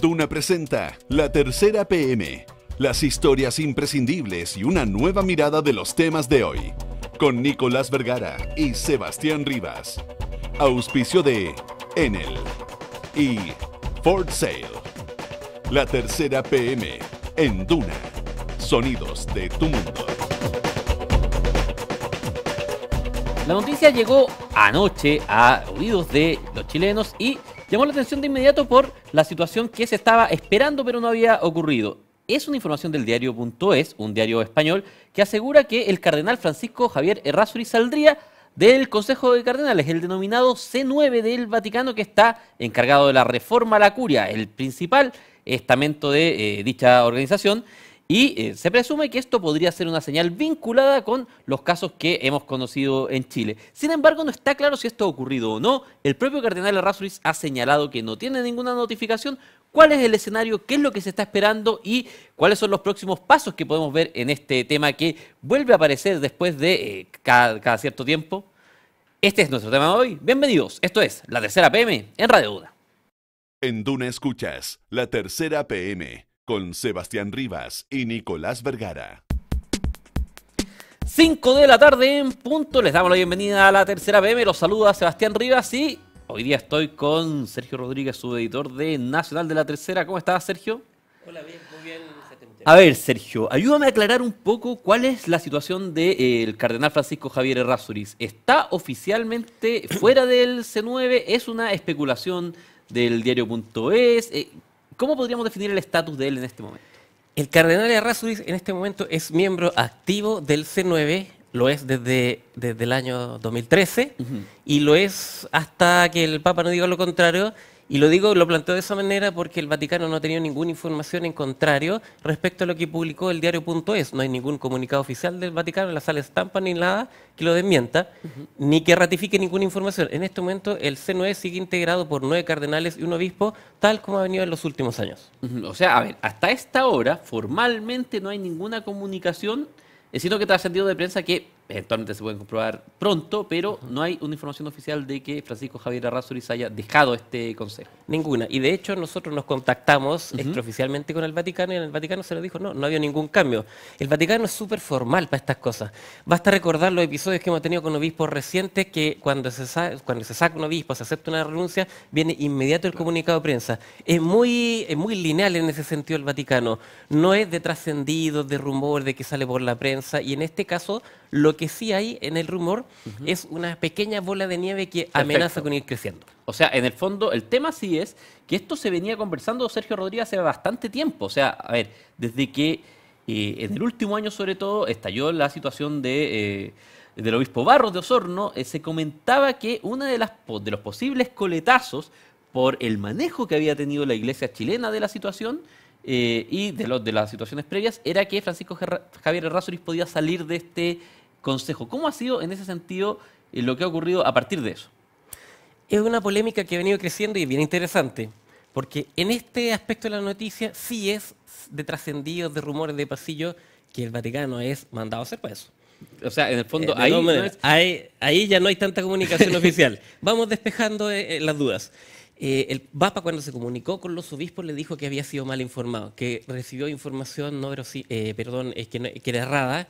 Duna presenta La Tercera PM, las historias imprescindibles y una nueva mirada de los temas de hoy, con Nicolás Vergara y Sebastián Rivas. Auspicio de Enel y Ford Sale. La Tercera PM en Duna. Sonidos de tu mundo. La noticia llegó anoche a oídos de los chilenos y Llamó la atención de inmediato por la situación que se estaba esperando pero no había ocurrido. Es una información del diario.es, un diario español, que asegura que el cardenal Francisco Javier Errázuriz saldría del Consejo de Cardenales, el denominado C9 del Vaticano, que está encargado de la reforma a la curia, el principal estamento de eh, dicha organización. Y eh, se presume que esto podría ser una señal vinculada con los casos que hemos conocido en Chile. Sin embargo, no está claro si esto ha ocurrido o no. El propio cardenal Errázuriz ha señalado que no tiene ninguna notificación. ¿Cuál es el escenario? ¿Qué es lo que se está esperando? ¿Y cuáles son los próximos pasos que podemos ver en este tema que vuelve a aparecer después de eh, cada, cierto tiempo? Este es nuestro tema de hoy. Bienvenidos. Esto es La Tercera PM en Radio Duna. En Duna escuchas La Tercera PM con Sebastián Rivas y Nicolás Vergara. 5 de la tarde en punto, les damos la bienvenida a la tercera PM, los saluda Sebastián Rivas y hoy día estoy con Sergio Rodríguez, su editor de Nacional de la Tercera. ¿Cómo estás, Sergio? Hola, bien, muy bien. A ver, Sergio, ayúdame a aclarar un poco cuál es la situación del eh, cardenal Francisco Javier Errázuriz. ¿Está oficialmente fuera del C9? ¿Es una especulación del diario.es? ¿Cómo podríamos definir el estatus de él en este momento? El cardenal Errázuriz en este momento es miembro activo del C9, lo es desde, desde el año 2013 y lo es hasta que el Papa no diga lo contrario y lo digo, lo planteo de esa manera porque el Vaticano no ha tenido ninguna información en contrario respecto a lo que publicó el diario.es. No hay ningún comunicado oficial del Vaticano en la sala estampa ni nada que lo desmienta, ni que ratifique ninguna información. En este momento el C9 sigue integrado por nueve cardenales y un obispo, tal como ha venido en los últimos años. O sea, a ver, hasta esta hora formalmente no hay ninguna comunicación, eh, sino que sentido de prensa que eventualmente se pueden comprobar pronto, pero no hay una información oficial de que Francisco Javier Arrázuriz haya dejado este consejo. Ninguna. Y de hecho nosotros nos contactamos extraoficialmente con el Vaticano y en el Vaticano se nos dijo, no, no había ningún cambio. El Vaticano es súper formal para estas cosas. Basta recordar los episodios que hemos tenido con obispos recientes que cuando se, cuando se saca un obispo, se acepta una renuncia, viene inmediato el comunicado de prensa. Es muy, es muy lineal en ese sentido el Vaticano. No es de trascendido, de rumor, de que sale por la prensa. Y en este caso lo que sí hay en el rumor es una pequeña bola de nieve que amenaza con ir creciendo. O sea, en el fondo, el tema sí es que esto se venía conversando Sergio Rodríguez hace bastante tiempo. O sea, a ver, desde que eh, en el último año, sobre todo, estalló la situación de. Eh, del obispo Barros de Osorno, eh, se comentaba que uno de, las, de los posibles coletazos por el manejo que había tenido la iglesia chilena de la situación y de, de las situaciones previas era que Francisco Javier Errázuriz podía salir de este consejo. ¿Cómo ha sido en ese sentido eh, lo que ha ocurrido a partir de eso? Es una polémica que ha venido creciendo y bien interesante, porque en este aspecto de la noticia sí es de trascendidos, de rumores, de pasillo, que el Vaticano es mandado a hacer para eso. O sea, en el fondo, eh, ahí, ya no hay tanta comunicación oficial. Vamos despejando eh, las dudas. Eh, el Papa cuando se comunicó con los obispos le dijo que había sido mal informado, que recibió información no eh, perdón, que, era errada,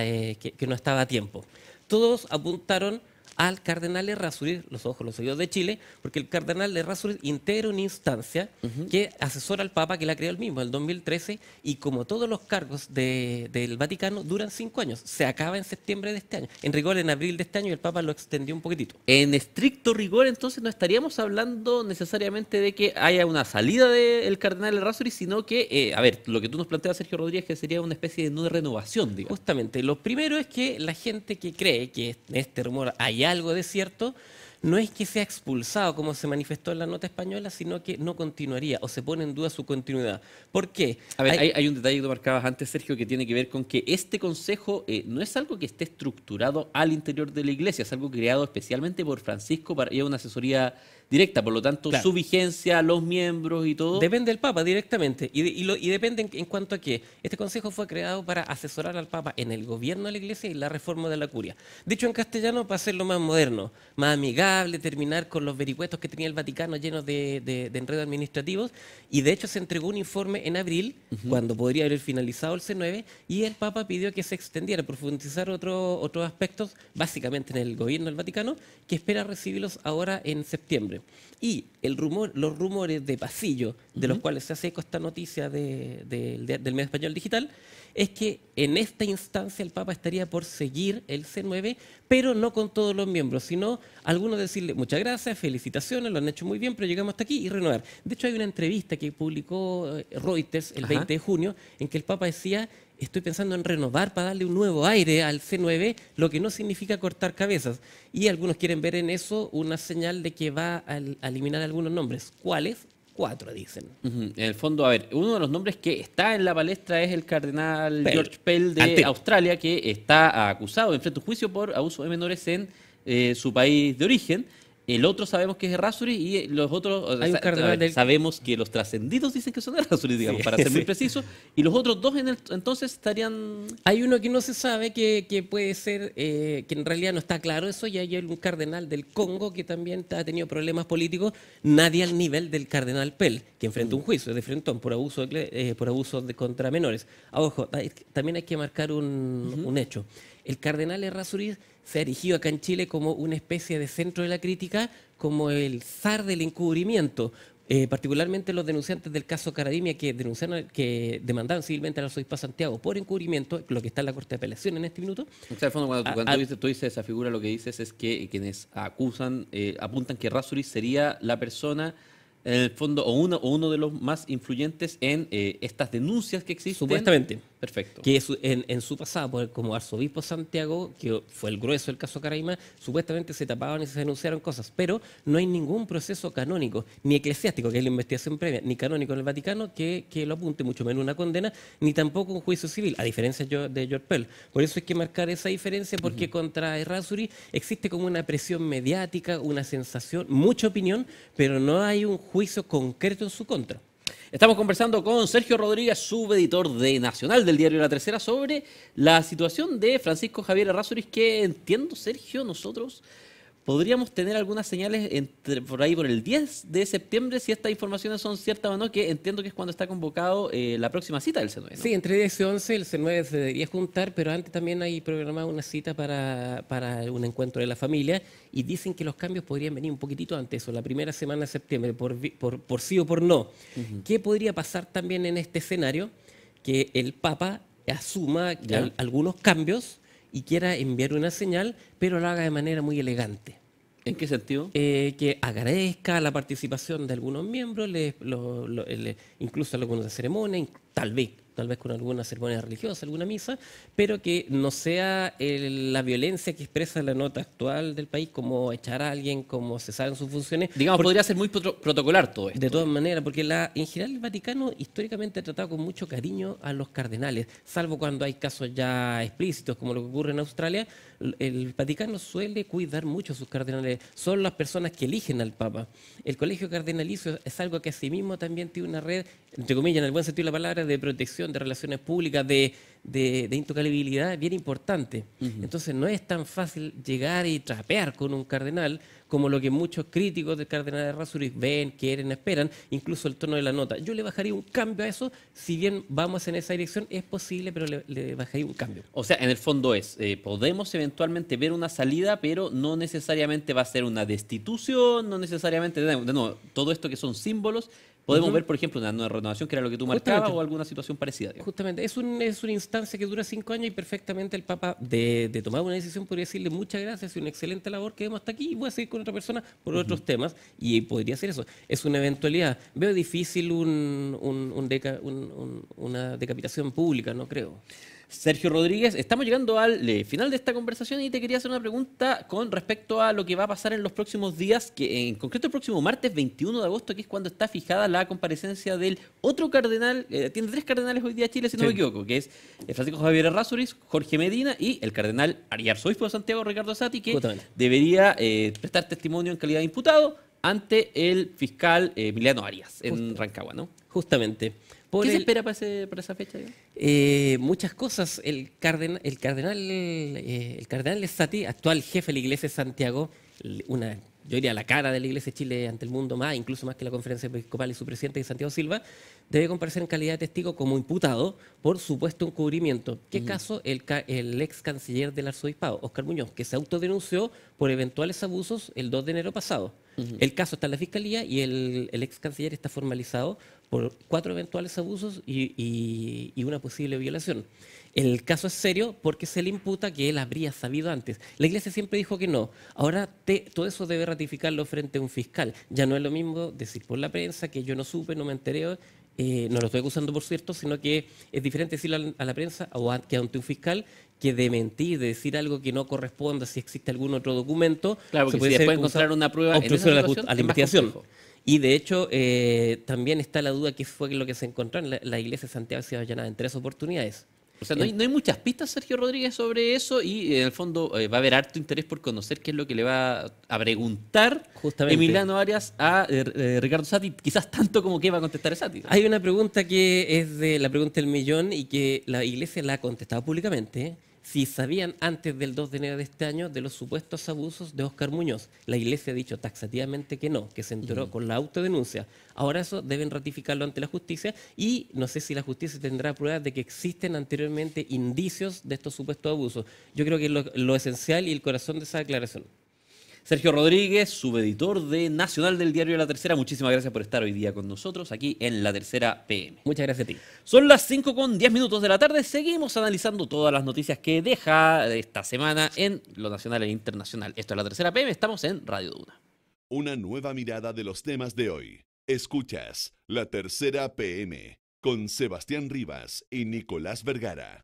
eh, que, que no estaba a tiempo. Todos apuntaron al cardenal de los ojos los oídos de Chile, porque el cardenal de Errázuriz integra una instancia que asesora al Papa, que la creó él mismo, en el 2013, y como todos los cargos del Vaticano, duran cinco años. Se acaba en septiembre de este año. En rigor, en abril de este año, el Papa lo extendió un poquitito. En estricto rigor, entonces, no estaríamos hablando necesariamente de que haya una salida del cardenal Errázuriz, sino que, eh, a ver, lo que tú nos planteas, Sergio Rodríguez, que sería una especie de no renovación, digamos. Justamente, lo primero es que la gente que cree que este rumor haya algo de cierto, no es que sea expulsado, como se manifestó en la nota española, sino que no continuaría o se pone en duda su continuidad. ¿Por qué? A ver, hay, un detalle que tú marcabas antes, Sergio, que tiene que ver con que este consejo eh, no es algo que esté estructurado al interior de la iglesia, es algo creado especialmente por Francisco para una asesoría directa, por lo tanto su vigencia, los miembros y todo. Depende del Papa directamente y, lo, y depende en, cuanto a que este consejo fue creado para asesorar al Papa en el gobierno de la Iglesia y la reforma de la curia. Dicho en castellano, para hacerlo más moderno, más amigable, terminar con los vericuetos que tenía el Vaticano llenos de, enredos administrativos y de hecho se entregó un informe en abril, cuando podría haber finalizado el C9, y el Papa pidió que se extendiera, profundizar otro, otros aspectos, básicamente en el gobierno del Vaticano, que espera recibirlos ahora en septiembre. Y el rumor, los rumores de pasillo, de los cuales se hace eco esta noticia del medio español digital, es que en esta instancia el Papa estaría por seguir el C9, pero no con todos los miembros, sino algunos decirle muchas gracias, felicitaciones, lo han hecho muy bien, pero llegamos hasta aquí y renovar. De hecho, hay una entrevista que publicó eh, Reuters el 20 de junio en que el Papa decía estoy pensando en renovar para darle un nuevo aire al C9, lo que no significa cortar cabezas. Y algunos quieren ver en eso una señal de que va a eliminar algunos nombres. ¿Cuáles? Cuatro, dicen. En el fondo, a ver, uno de los nombres que está en la palestra es el cardenal George Pell de Australia, que está acusado, enfrenta un juicio por abuso de menores en eh, su país de origen. El otro sabemos que es Rasuri y eh, los otros sabemos que los trascendidos dicen que son Rasuri, digamos, para ser muy preciso. Y los otros dos en entonces estarían... Hay uno que no se sabe, que, puede ser, eh, que en realidad no está claro eso, y hay un cardenal del Congo que también ha tenido problemas políticos, nadie al nivel del cardenal Pell, que enfrenta un mm. juicio de Frentón por abuso, eh, por abuso de contra menores. Ah, ojo, también hay que marcar un, hecho. El cardenal Errázuriz se ha erigido acá en Chile como una especie de centro de la crítica, como el zar del encubrimiento. Eh, particularmente los denunciantes del caso Caradimia que denunciaron, que demandaron civilmente a la Soispa Santiago por encubrimiento, lo que está en la Corte de Apelación en este minuto. O cuando, cuando tú, dices, esa figura, lo que dices es que quienes acusan, eh, apuntan que Razuri sería la persona en el fondo, o uno, o uno de los más influyentes en eh, estas denuncias que existen. Supuestamente. Perfecto. Que en, su pasado, como arzobispo Santiago, que fue el grueso del caso Caraima, supuestamente se tapaban y se denunciaron cosas, pero no hay ningún proceso canónico, ni eclesiástico, que es la investigación previa, ni canónico en el Vaticano que, lo apunte, mucho menos una condena, ni tampoco un juicio civil, a diferencia de George Pell. Por eso hay que marcar esa diferencia, porque contra Errázuri existe como una presión mediática, una sensación, mucha opinión, pero no hay un juicio concreto en su contra. Estamos conversando con Sergio Rodríguez, subeditor de Nacional del diario La Tercera, sobre la situación de Francisco Javier Arrázuriz, que entiendo, Sergio, nosotros podríamos tener algunas señales entre, por ahí por el 10 de septiembre, si estas informaciones son ciertas o no, que entiendo que es cuando está convocado eh, la próxima cita del c ¿no? Sí, entre 10 y 11 el C9 se debería juntar, pero antes también hay programada una cita para, para un encuentro de la familia y dicen que los cambios podrían venir un poquitito antes, o la primera semana de septiembre, por, por, sí o por no. ¿Qué podría pasar también en este escenario? Que el Papa asuma algunos cambios y quiera enviar una señal, pero lo haga de manera muy elegante. ¿En qué sentido? Eh, que agradezca la participación de algunos miembros, eh, incluso algunos de ceremonia, tal vez tal vez con alguna ceremonia religiosa, alguna misa, pero que no sea la violencia que expresa la nota actual del país, como echar a alguien, como cesar en sus funciones. Digamos, podría ser muy protocolar todo esto. De todas maneras, porque en general el Vaticano históricamente ha tratado con mucho cariño a los cardenales, salvo cuando hay casos ya explícitos, como lo que ocurre en Australia, el Vaticano suele cuidar mucho a sus cardenales, son las personas que eligen al Papa. El colegio cardenalicio es algo que asimismo también tiene una red, entre comillas, en el buen sentido de la palabra, de protección, de relaciones públicas, de, de, de bien importante. Entonces no es tan fácil llegar y trapear con un cardenal como lo que muchos críticos del cardenal de Razuric ven, quieren, esperan, incluso el tono de la nota. Yo le bajaría un cambio a eso, si bien vamos en esa dirección, es posible, pero le, le bajaría un cambio. O sea, en el fondo es, eh, podemos eventualmente ver una salida, pero no necesariamente va a ser una destitución, no necesariamente, no todo esto que son símbolos, Podemos ver, por ejemplo, una nueva renovación, que era lo que tú marcabas, o alguna situación parecida. Justamente, es, un, es una instancia que dura cinco años y perfectamente el Papa, de, tomar una decisión, podría decirle muchas gracias y una excelente labor que vemos hasta aquí y voy a seguir con otra persona por otros temas. Y podría ser eso. Es una eventualidad. Veo difícil un, un, una decapitación pública, no creo. Sergio Rodríguez, estamos llegando al eh, final de esta conversación y te quería hacer una pregunta con respecto a lo que va a pasar en los próximos días, que en concreto el próximo martes 21 de agosto, que es cuando está fijada la comparecencia del otro cardenal, eh, tiene tres cardenales hoy día Chile, si no me equivoco, que es eh, Francisco Javier Errázuriz, Jorge Medina y el cardenal Arzobispo de Santiago, Ricardo Sati, que debería prestar testimonio en calidad de imputado ante el fiscal Emiliano Arias en Rancagua, ¿no? Justamente. ¿Qué se espera para, esa fecha? Eh, muchas cosas. El, cardenal, eh, el actual jefe de la Iglesia de Santiago, yo diría la cara de la Iglesia de Chile ante el mundo más, incluso más que la conferencia episcopal y su presidente Santiago Silva, debe comparecer en calidad de testigo como imputado por supuesto encubrimiento. ¿Qué mm. caso? El, ex canciller del arzobispado, Oscar Muñoz, que se autodenunció por eventuales abusos el 2 de enero pasado. El caso está en la fiscalía y el, el ex canciller está formalizado por cuatro eventuales abusos y, una posible violación. El caso es serio porque se le imputa que él habría sabido antes. La iglesia siempre dijo que no. Ahora todo eso debe ratificarlo frente a un fiscal. Ya no es lo mismo decir por la prensa que yo no supe, no me enteré. Eh, no lo estoy acusando, por cierto, sino que es diferente decirlo a la prensa o ante un fiscal que de mentir, de decir algo que no corresponda, si existe algún otro documento. Claro, se puede encontrar una prueba en esa a la, investigación. Y de hecho, eh, también está la duda qué fue lo que se encontró en la, iglesia de Santiago de Ciudad en tres oportunidades. O sea, no hay, muchas pistas, Sergio Rodríguez, sobre eso y en el fondo eh, va a haber harto interés por conocer qué es lo que le va a preguntar Justamente. Emiliano Arias a eh, Ricardo Sati, quizás tanto como que va a contestar Sati. Hay una pregunta que es de la pregunta del millón y que la iglesia la ha contestado públicamente, si sabían antes del 2 de enero de este año de los supuestos abusos de Oscar Muñoz. La Iglesia ha dicho taxativamente que no, que se enteró mm. con la autodenuncia. Ahora eso deben ratificarlo ante la justicia y no sé si la justicia tendrá pruebas de que existen anteriormente indicios de estos supuestos abusos. Yo creo que lo, lo esencial y el corazón de esa declaración. Sergio Rodríguez, subeditor de Nacional del Diario La Tercera, muchísimas gracias por estar hoy día con nosotros aquí en La Tercera PM. Muchas gracias a ti. Son las 5 con 10 minutos de la tarde, seguimos analizando todas las noticias que deja esta semana en lo nacional e internacional. Esto es La Tercera PM, estamos en Radio Duna. Una nueva mirada de los temas de hoy. Escuchas La Tercera PM con Sebastián Rivas y Nicolás Vergara.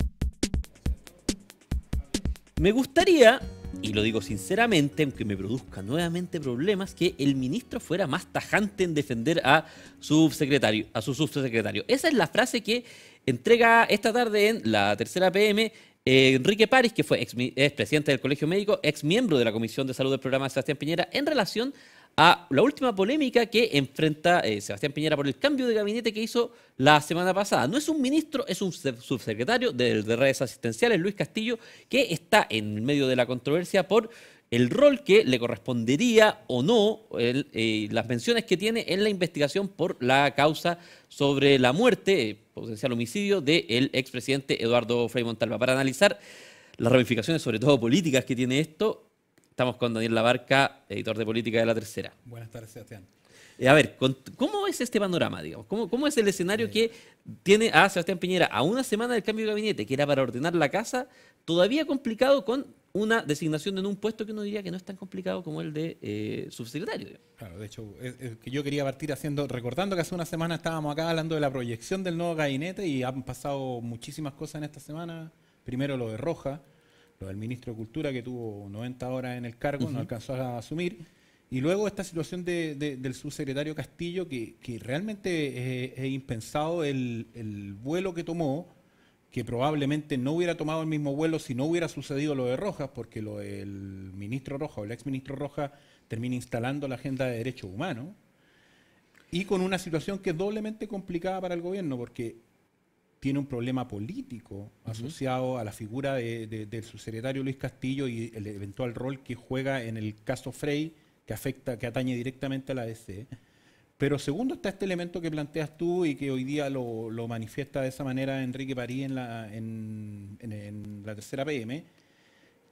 Me gustaría y lo digo sinceramente, aunque me produzca nuevamente problemas, que el ministro fuera más tajante en defender a su subsecretario, Esa es la frase que entrega esta tarde en la tercera PM eh, Enrique París, que fue ex, presidente del Colegio Médico, ex miembro de la Comisión de Salud del programa de Sebastián Piñera, en relación a la última polémica que enfrenta eh, Sebastián Piñera por el cambio de gabinete que hizo la semana pasada. No es un ministro, es un subsecretario de redes asistenciales, Luis Castillo, que está en medio de la controversia por el rol que le correspondería o no, eh, las menciones que tiene en la investigación por la causa sobre la muerte, eh, potencial homicidio, del expresidente Eduardo Frei Montalva. Para analizar las ramificaciones, sobre todo políticas, que tiene esto, Estamos con Daniel Labarca, editor de política de La Tercera. Buenas tardes, Sebastián. Eh, a ver, ¿cómo es este panorama, digamos? ¿Cómo, es el escenario eh. que tiene a Sebastián Piñera a una semana del cambio de gabinete, que era para ordenar la casa, todavía complicado con una designación en un puesto que uno diría que no es tan complicado como el de eh, subsecretario. Claro, de hecho, que yo quería partir haciendo, recordando que hace una semana estábamos acá hablando de la proyección del nuevo gabinete y han pasado muchísimas cosas en esta semana. Primero lo de Roja, el ministro de Cultura que tuvo 90 horas en el cargo, no alcanzó a asumir. Y luego esta situación del subsecretario Castillo, que, realmente es, impensado el, vuelo que tomó, que probablemente no hubiera tomado el mismo vuelo si no hubiera sucedido lo de Rojas, porque lo ministro Rojas o el exministro Rojas termina instalando la agenda de derechos humanos, y con una situación que es doblemente complicada para el gobierno, porque tiene un problema político asociado a la figura del subsecretario Luis Castillo y el eventual rol que juega en el caso Frey, que afecta, que atañe directamente a la DC. Pero segundo está este elemento que planteas tú y que hoy día lo, manifiesta de esa manera Enrique París en la, en la tercera PM,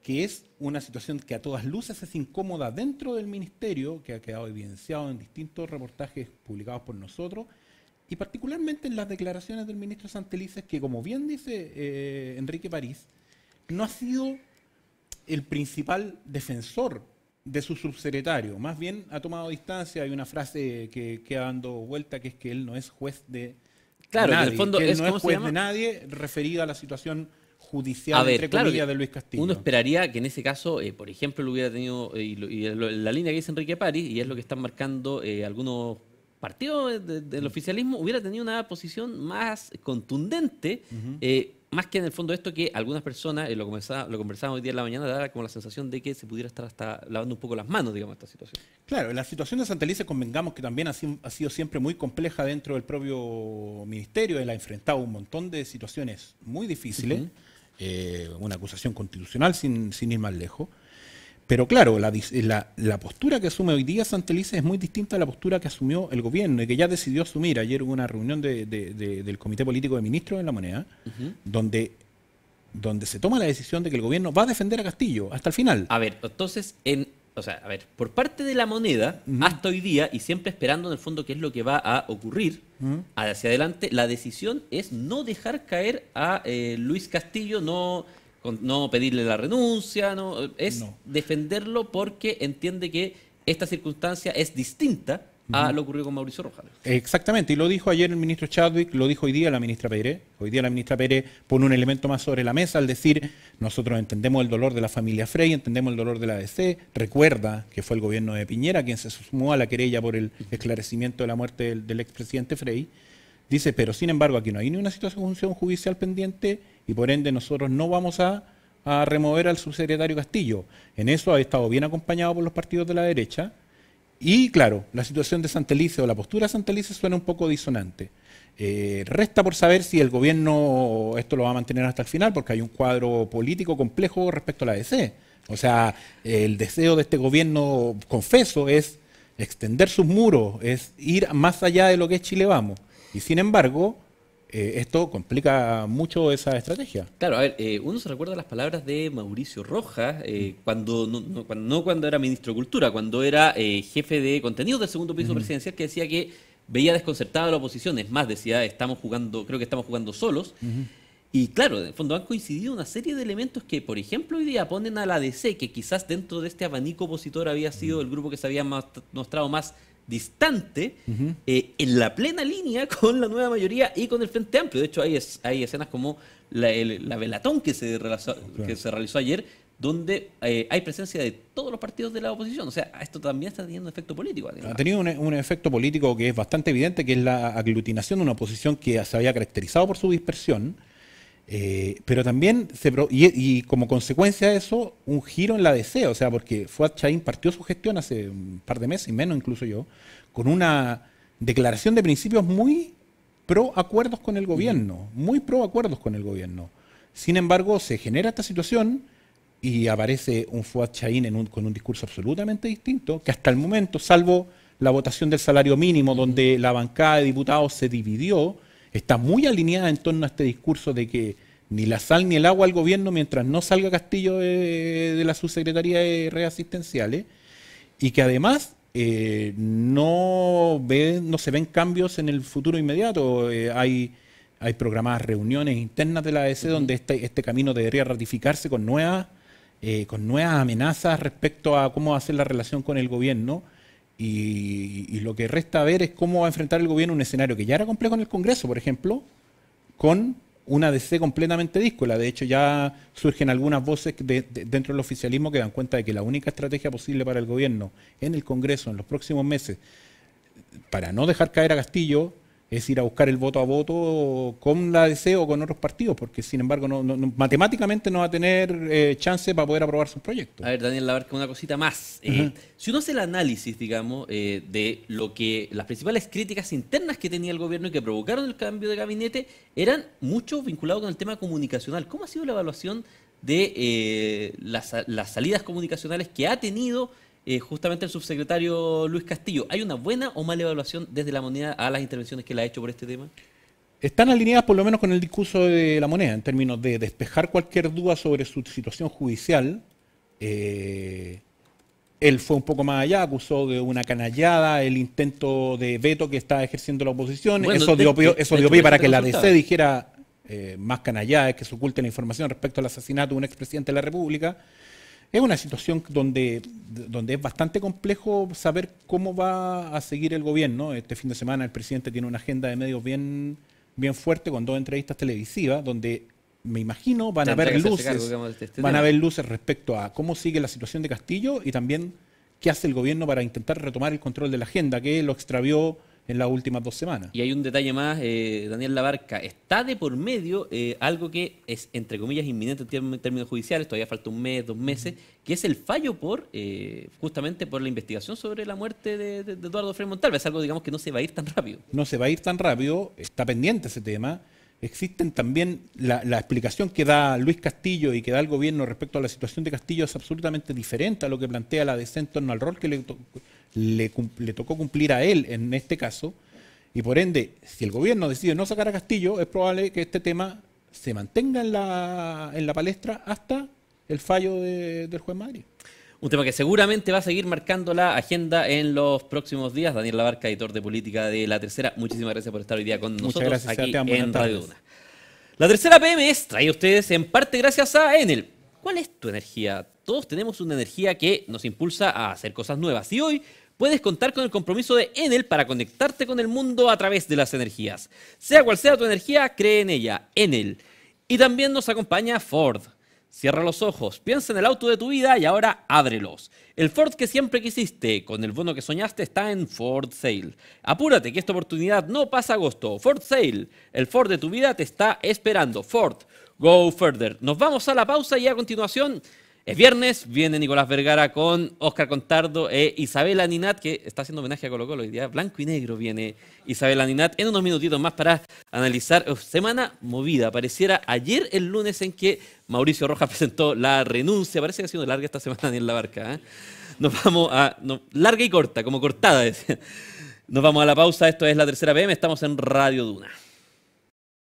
que es una situación que a todas luces es incómoda dentro del ministerio, que ha quedado evidenciado en distintos reportajes publicados por nosotros, y particularmente en las declaraciones del ministro Santelices, que como bien dice eh, Enrique París, no ha sido el principal defensor de su subsecretario, más bien ha tomado distancia, hay una frase que queda dando vuelta, que es que él no es juez de claro, nadie, en el fondo es, no es juez de nadie referido a la situación judicial, entre de Luis Castillo. Uno esperaría que en ese caso, eh, por ejemplo, lo hubiera tenido, eh, y, la línea que dice Enrique París, y es lo que están marcando algunos partido del mm. oficialismo hubiera tenido una posición más contundente, eh, más que en el fondo esto que algunas personas, eh, lo, lo conversábamos hoy día en la mañana, daba como la sensación de que se pudiera estar hasta lavando un poco las manos, digamos, esta situación. Claro, la situación de Santa convengamos que también ha, sido siempre muy compleja dentro del propio ministerio, él ha enfrentado un montón de situaciones muy difíciles, eh, una acusación constitucional sin ir más lejos. Pero claro, la, postura que asume hoy día Santelice es muy distinta a la postura que asumió el gobierno y que ya decidió asumir. Ayer hubo una reunión del Comité Político de Ministros en la Moneda, donde, se toma la decisión de que el gobierno va a defender a Castillo hasta el final. A ver, entonces, en, o sea, a ver, por parte de la moneda, hasta hoy día, y siempre esperando en el fondo qué es lo que va a ocurrir hacia adelante, la decisión es no dejar caer a eh, Luis Castillo, no no pedirle la renuncia, no, es defenderlo porque entiende que esta circunstancia es distinta a lo ocurrido con Mauricio Rojas. Exactamente, y lo dijo ayer el ministro Chadwick, lo dijo hoy día la ministra Pérez. Hoy día la ministra Pérez pone un elemento más sobre la mesa al decir, nosotros entendemos el dolor de la familia Frey, entendemos el dolor de la ADC, recuerda que fue el gobierno de Piñera quien se sumó a la querella por el esclarecimiento de la muerte del, del expresidente Frey. Dice, pero sin embargo aquí no hay ni una situación judicial pendiente y por ende nosotros no vamos a, remover al subsecretario Castillo. En eso ha estado bien acompañado por los partidos de la derecha. Y claro, la situación de Santelice o la postura de Santelice suena un poco disonante. Eh, resta por saber si el gobierno esto lo va a mantener hasta el final, porque hay un cuadro político complejo respecto a la DC. O sea, el deseo de este gobierno, confeso, es extender sus muros, es ir más allá de lo que es Chile Vamos. Y sin embargo, eh, esto complica mucho esa estrategia. Claro, a ver, eh, uno se recuerda las palabras de Mauricio Rojas, eh, mm. cuando, no, cuando, cuando, era ministro de Cultura, cuando era jefe de contenidos del segundo piso mm. presidencial, que decía que veía desconcertada la oposición, es más, decía, estamos jugando, creo que estamos jugando solos. Mm-hmm. Y claro, en el fondo han coincidido una serie de elementos que, por ejemplo, hoy día ponen a la DC, que quizás dentro de este abanico opositor había sido mm. el grupo que se había mostrado más distante eh, en la plena línea con la nueva mayoría y con el Frente Amplio. De hecho, hay, es, hay escenas como la, velatón que se, realizó, oh, que se realizó ayer, donde eh, hay presencia de todos los partidos de la oposición. O sea, esto también está teniendo efecto político. Ha tenido un, un, efecto político que es bastante evidente, que es la aglutinación de una oposición que se había caracterizado por su dispersión eh, pero también, y, como consecuencia de eso, un giro en la DC, o sea, porque Fuad Chain partió su gestión hace un par de meses, y menos incluso yo, con una declaración de principios muy pro acuerdos con el gobierno, muy pro acuerdos con el gobierno. Sin embargo, se genera esta situación y aparece un Fuad Chaín con un discurso absolutamente distinto, que hasta el momento, salvo la votación del salario mínimo, donde la bancada de diputados se dividió, está muy alineada en torno a este discurso de que ni la sal ni el agua al gobierno mientras no salga Castillo de, la subsecretaría de reasistenciales y que además eh, no, se ven cambios en el futuro inmediato. Eh, hay, hay programadas reuniones internas de la ADC donde este, este, camino debería ratificarse con nuevas, eh, con nuevas amenazas respecto a cómo hacer la relación con el gobierno. Y, lo que resta ver es cómo va a enfrentar el gobierno un escenario que ya era complejo en el Congreso, por ejemplo, con una DC completamente díscola. De hecho, ya surgen algunas voces dentro del oficialismo que dan cuenta de que la única estrategia posible para el gobierno en el Congreso en los próximos meses, para no dejar caer a Castillo, es ir a buscar el voto a voto con la DC o con otros partidos, porque sin embargo matemáticamente no va a tener eh, chance para poder aprobar sus proyectos. A ver, Daniel Labarca, una cosita más. Eh, si uno hace el análisis, digamos, eh, de lo que las principales críticas internas que tenía el gobierno y que provocaron el cambio de gabinete, eran mucho vinculados con el tema comunicacional. ¿Cómo ha sido la evaluación de las salidas comunicacionales que ha tenido eh, justamente el subsecretario Luis Castillo. ¿Hay una buena o mala evaluación desde la moneda a las intervenciones que le ha hecho por este tema? Están alineadas por lo menos con el discurso de la moneda en términos de despejar cualquier duda sobre su situación judicial. Eh, él fue un poco más allá, acusó de una canallada el intento de veto que está ejerciendo la oposición. eso dio, pie, eso para que la DC dijera eh, más canallada, que se oculte la información respecto al asesinato de un expresidente de la República. Es una situación donde, donde es bastante complejo saber cómo va a seguir el gobierno. Este fin de semana el presidente tiene una agenda de medios bien, bien fuerte con dos entrevistas televisivas donde me imagino van a ver luces, este luces respecto a cómo sigue la situación de Castillo y también qué hace el gobierno para intentar retomar el control de la agenda, que lo extravió en las últimas dos semanas. Y hay un detalle más, eh, Daniel Labarca, está de por medio eh, algo que es, entre comillas, inminente en términos judiciales, todavía falta un mes, dos meses, que es el fallo por eh, justamente por la investigación sobre la muerte de, Eduardo Frei Montalva. Es algo, digamos, que no se va a ir tan rápido. No se va a ir tan rápido, está pendiente ese tema existen también la, explicación que da Luis Castillo y que da el gobierno respecto a la situación de Castillo es absolutamente diferente a lo que plantea la DC en torno al rol que le, tocó cumplir a él en este caso. Y por ende, si el gobierno decide no sacar a Castillo, es probable que este tema se mantenga en la, palestra hasta el fallo del juez Madrid. Un tema que seguramente va a seguir marcando la agenda en los próximos días. Daniel Labarca, editor de política de La Tercera, muchísimas gracias por estar hoy día con nosotros aquí en Radio Duna. La Tercera PM es trae a ustedes en parte gracias a Enel. ¿Cuál es tu energía? Todos tenemos una energía que nos impulsa a hacer cosas nuevas y hoy puedes contar con el compromiso de Enel para conectarte con el mundo a través de las energías. Sea cual sea tu energía, cree en ella, Enel. Y también nos acompaña Ford. Cierra los ojos, piensa en el auto de tu vida y ahora ábrelos. El Ford que siempre quisiste, con el bono que soñaste, está en Ford Sale. Apúrate que esta oportunidad no pasa agosto. Ford Sale, el Ford de tu vida te está esperando. Ford, go further. Nos vamos a la pausa y a continuación es viernes, viene Nicolás Vergara con Oscar Contardo e Isabela Ninat, que está haciendo homenaje a Colo Colo hoy día. Blanco y negro viene Isabela Ninat en unos minutitos más para analizar. Oh, semana movida. Pareciera ayer el lunes en que Mauricio Rojas presentó la renuncia. Parece que ha sido larga esta semana en la barca. ¿eh? Nos vamos a. larga y corta, como cortada. Nos vamos a la pausa. Esto es la tercera PM. Estamos en Radio Duna.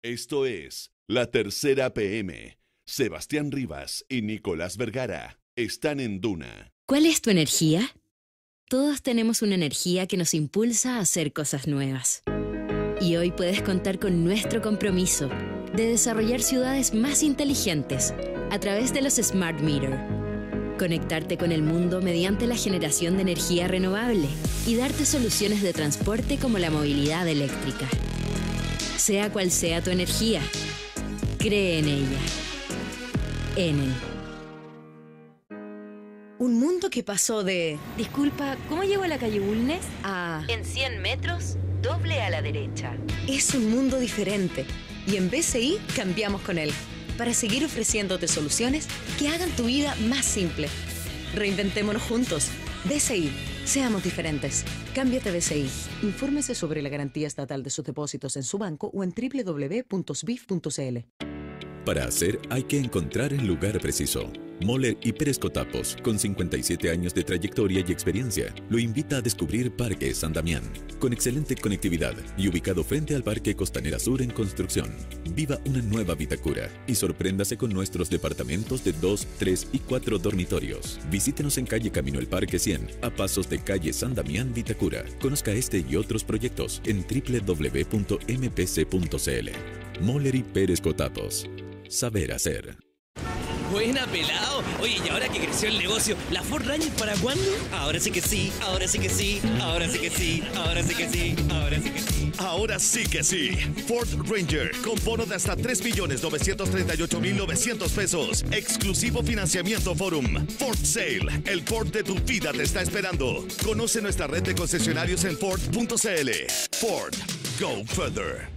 Esto es la tercera PM Sebastián Rivas y Nicolás Vergara están en Duna. ¿Cuál es tu energía? Todos tenemos una energía que nos impulsa a hacer cosas nuevas. Y hoy puedes contar con nuestro compromiso de desarrollar ciudades más inteligentes a través de los Smart Meter. Conectarte con el mundo mediante la generación de energía renovable y darte soluciones de transporte como la movilidad eléctrica. Sea cual sea tu energía, cree en ella. Un mundo que pasó de... Disculpa, ¿cómo llego a la calle Bulnes? A... En 100 metros, doble a la derecha. Es un mundo diferente y en BCI cambiamos con él para seguir ofreciéndote soluciones que hagan tu vida más simple. Reinventémonos juntos. BCI, seamos diferentes. Cámbiate BCI. Infórmese sobre la garantía estatal de sus depósitos en su banco o en www.sbif.cl. Para hacer hay que encontrar el lugar preciso. Moller y Pérez Cotapos, con 57 años de trayectoria y experiencia, lo invita a descubrir Parque San Damián, con excelente conectividad y ubicado frente al Parque Costanera Sur en construcción. Viva una nueva Vitacura y sorpréndase con nuestros departamentos de 2, 3 y 4 dormitorios. Visítenos en calle Camino el Parque 100, a pasos de calle San Damián Vitacura. Conozca este y otros proyectos en www.mpc.cl. Moller y Pérez Cotapos Saber hacer. Buena, pelado. Oye, y ahora que creció el negocio, ¿la Ford Ranger para cuándo? Ahora sí que sí, ahora sí que sí, ahora sí que sí, ahora sí que sí, ahora sí que sí. Ahora sí que sí. Ford Ranger con bono de hasta 3.938.900 pesos. Exclusivo financiamiento Forum. Ford Sale, el Ford de tu vida te está esperando. Conoce nuestra red de concesionarios en Ford.cl. Ford, go further.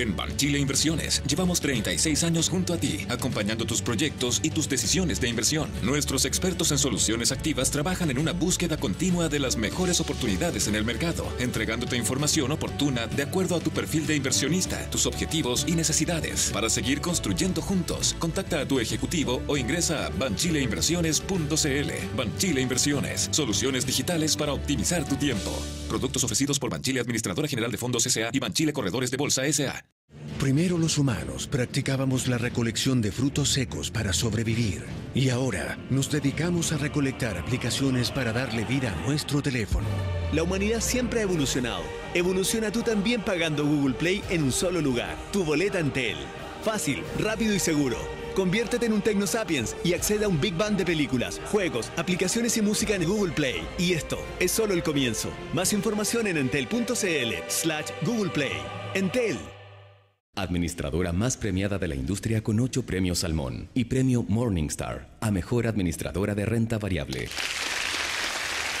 En Banchile Inversiones llevamos 36 años junto a ti, acompañando tus proyectos y tus decisiones de inversión. Nuestros expertos en soluciones activas trabajan en una búsqueda continua de las mejores oportunidades en el mercado, entregándote información oportuna de acuerdo a tu perfil de inversionista, tus objetivos y necesidades. Para seguir construyendo juntos, contacta a tu ejecutivo o ingresa a banchileinversiones.cl. Banchile Inversiones, soluciones digitales para optimizar tu tiempo. Productos ofrecidos por Banchile Administradora General de Fondos S.A. y Banchile Corredores de Bolsa S.A. Primero los humanos practicábamos la recolección de frutos secos para sobrevivir y ahora nos dedicamos a recolectar aplicaciones para darle vida a nuestro teléfono. La humanidad siempre ha evolucionado. Evoluciona tú también pagando Google Play en un solo lugar. Tu boleta Antel. Fácil, rápido y seguro. Conviértete en un Tecno Sapiens y accede a un Big Bang de películas, juegos, aplicaciones y música en Google Play. Y esto es solo el comienzo. Más información en entel.cl/slash Google Play. Entel. Administradora más premiada de la industria con 8 premios Salmón y premio Morningstar a mejor administradora de renta variable.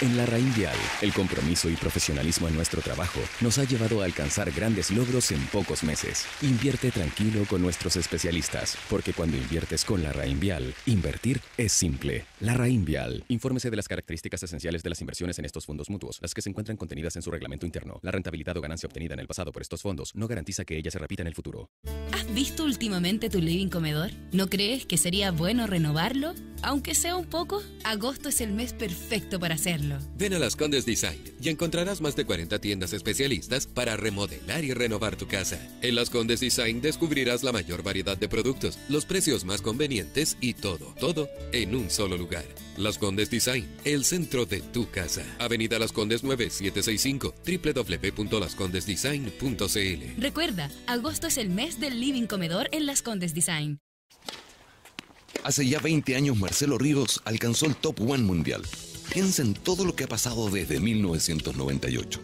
En la Raín Vial, el compromiso y profesionalismo en nuestro trabajo nos ha llevado a alcanzar grandes logros en pocos meses. Invierte tranquilo con nuestros especialistas, porque cuando inviertes con la Raín Vial, invertir es simple. La Raín Vial. Infórmese de las características esenciales de las inversiones en estos fondos mutuos, las que se encuentran contenidas en su reglamento interno. La rentabilidad o ganancia obtenida en el pasado por estos fondos no garantiza que ella se repita en el futuro. ¿Has visto últimamente tu living comedor? ¿No crees que sería bueno renovarlo? Aunque sea un poco, agosto es el mes perfecto para hacerlo. Ven a Las Condes Design y encontrarás más de 40 tiendas especialistas para remodelar y renovar tu casa. En Las Condes Design descubrirás la mayor variedad de productos, los precios más convenientes y todo, todo en un solo lugar. Las Condes Design, el centro de tu casa. Avenida Las Condes 9765, www.lascondesdesign.cl. Recuerda, agosto es el mes del living comedor en Las Condes Design. Hace ya 20 años Marcelo Ríos alcanzó el top one mundial Piensa en todo lo que ha pasado desde 1998.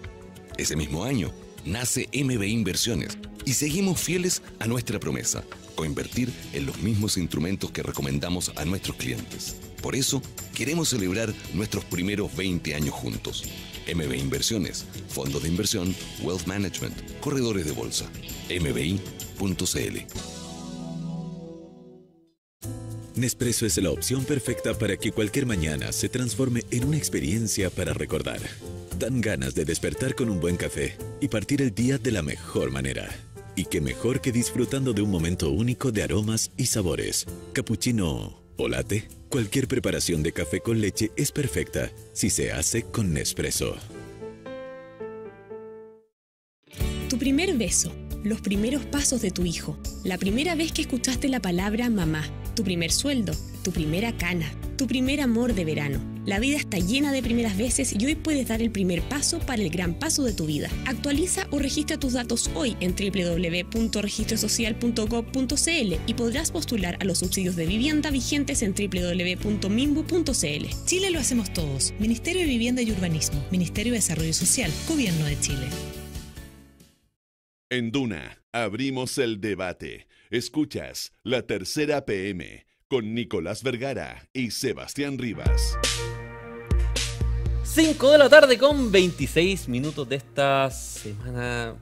Ese mismo año nace MB Inversiones y seguimos fieles a nuestra promesa, coinvertir en los mismos instrumentos que recomendamos a nuestros clientes. Por eso, queremos celebrar nuestros primeros 20 años juntos. MB Inversiones, fondos de inversión, wealth management, corredores de bolsa. MBI.cl Nespresso es la opción perfecta para que cualquier mañana se transforme en una experiencia para recordar. Dan ganas de despertar con un buen café y partir el día de la mejor manera. Y qué mejor que disfrutando de un momento único de aromas y sabores. Cappuccino o latte, cualquier preparación de café con leche es perfecta si se hace con Nespresso. Tu primer beso los primeros pasos de tu hijo, la primera vez que escuchaste la palabra mamá, tu primer sueldo, tu primera cana, tu primer amor de verano. La vida está llena de primeras veces y hoy puedes dar el primer paso para el gran paso de tu vida. Actualiza o registra tus datos hoy en www.registrosocial.gov.cl y podrás postular a los subsidios de vivienda vigentes en www.mimbu.cl. Chile lo hacemos todos. Ministerio de Vivienda y Urbanismo, Ministerio de Desarrollo Social, Gobierno de Chile. En Duna, abrimos el debate. Escuchas La Tercera PM con Nicolás Vergara y Sebastián Rivas. 5 de la tarde con 26 minutos de esta semana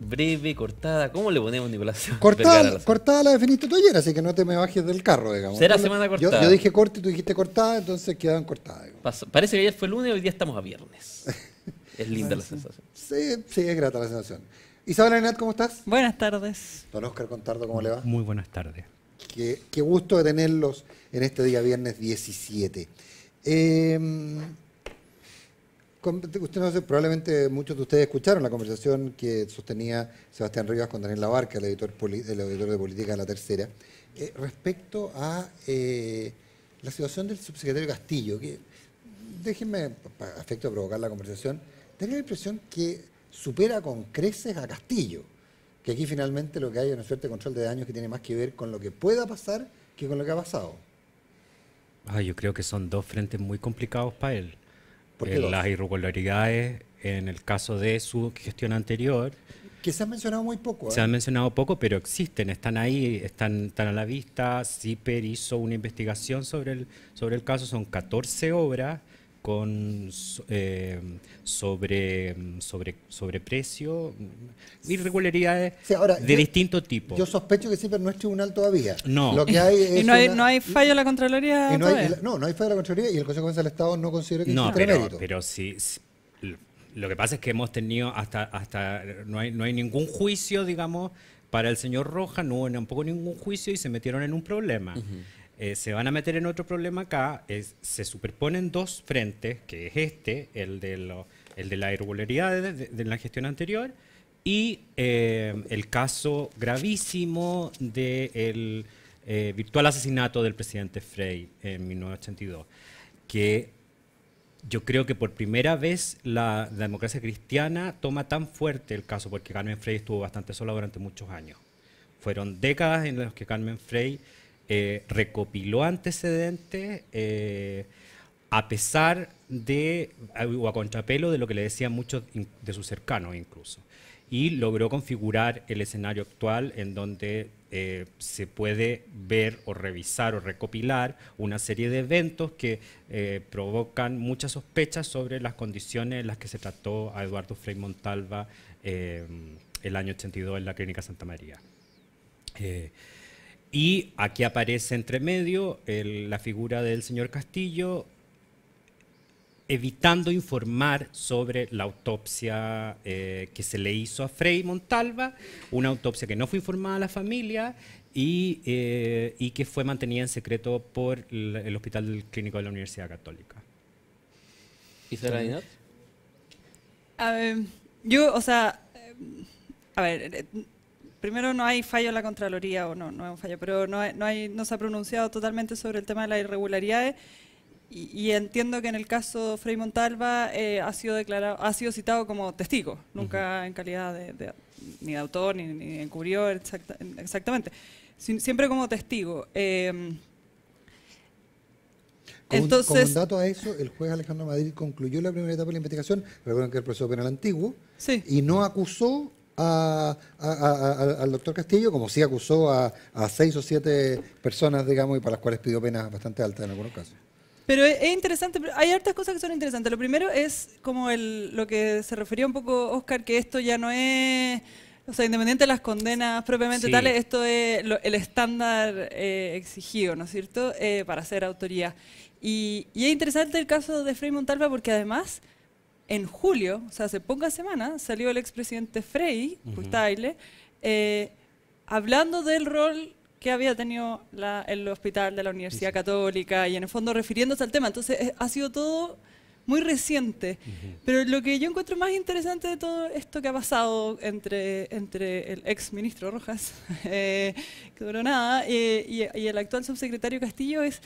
breve, cortada. ¿Cómo le ponemos, Nicolás? Cortada, cortada la definiste tú ayer, así que no te me bajes del carro, digamos. Será semana cortada. Yo, dije corta y tú dijiste cortada, entonces quedan cortadas. Parece que ayer fue lunes, y hoy día estamos a viernes. Es linda la sensación. Sí, sí, es grata la sensación. Isabel Arenat, ¿cómo estás? Buenas tardes. Don Oscar Contardo, ¿cómo le va? Muy buenas tardes. Qué, gusto de tenerlos en este día viernes 17. Em, usted probablemente muchos de ustedes escucharon la conversación que sostenía Sebastián Rivas con Daniel Labarca, el editor, de política de la tercera, eh, respecto a eh, la situación del subsecretario Castillo, que déjenme, a efecto provocar la conversación, tenía la impresión que supera con creces a Castillo, que aquí finalmente lo que hay es una suerte de control de daños que tiene más que ver con lo que pueda pasar que con lo que ha pasado. Ah, yo creo que son dos frentes muy complicados para él. porque eh, las irregularidades en el caso de su gestión anterior. Que se han mencionado muy poco. ¿eh? Se han mencionado poco, pero existen, están ahí, están, tan a la vista. CIPER hizo una investigación sobre el, sobre el caso, son 14 obras con eh, sobre, sobre, sobreprecio, mm, irregularidades de distinto tipo. Yo sospecho que siempre no es tribunal todavía. No. Lo hay y no, hay, fallo de la Contraloría. no, no, hay fallo de la Contraloría y el Consejo del Estado no considera que no, pero, No, pero sí, lo que pasa es que hemos tenido hasta hasta no hay no hay ningún juicio digamos para el señor Roja no hubo tampoco ningún juicio y se metieron en un problema eh, se van a meter en otro problema acá. se superponen dos frentes, que es este, el de, el de la irregularidad de, la gestión anterior, y eh, el caso gravísimo del eh, virtual asesinato del presidente Frey en 1982, que yo creo que por primera vez la, la, democracia cristiana toma tan fuerte el caso, porque Carmen Frey estuvo bastante sola durante muchos años. Fueron décadas en las que Carmen Frey eh, recopiló antecedentes eh, a pesar de, eh, o a contrapelo de lo que le decían muchos de sus cercanos incluso, y logró configurar el escenario actual en donde se puede ver o revisar o recopilar una serie de eventos que provocan muchas sospechas sobre las condiciones en las que se trató a Eduardo Frei Montalva el año 82 en la Clínica Santa María. Y aquí aparece entre medio la figura del señor Castillo evitando informar sobre la autopsia eh, que se le hizo a Frei Montalva, una autopsia que no fue informada a la familia y, eh, que fue mantenida en secreto por el, Hospital Clínico de la Universidad Católica. ¿Y A ver, yo, o sea, eh, a ver, primero no hay fallo en la Contraloría, o no, no fallo, pero no, no, hay, no se ha pronunciado totalmente sobre el tema de las irregularidades. Y, entiendo que en el caso Frei Montalva eh, ha sido declarado, ha sido citado como testigo, nunca en calidad de, ni de autor ni, ni encubrió exactamente, siempre como testigo. Em, con, Entonces, dato a eso, el juez Alejandro Madrid concluyó la primera etapa de la investigación, recuerden que el proceso penal antiguo, y no acusó a, al doctor Castillo, como sí acusó a, seis o siete personas, digamos, y para las cuales pidió penas bastante altas en algunos casos. Pero es interesante, hay hartas cosas que son interesantes. Lo primero es como el, lo que se refería un poco Oscar, que esto ya no es, o sea, independiente de las condenas propiamente tales, esto es el estándar eh, exigido, ¿no es cierto?, eh, para ser autoría. Y, y, es interesante el caso de Frei Montalva porque además en julio, o sea, hace pocas semana, salió el expresidente Frey, uh eh, hablando del rol que había tenido el hospital de la Universidad Católica y en el fondo refiriéndose al tema. Entonces, eh, ha sido todo muy reciente. Pero lo que yo encuentro más interesante de todo esto que ha pasado entre, entre el ex ministro Rojas, eh, que duró nada, y, y el actual subsecretario Castillo es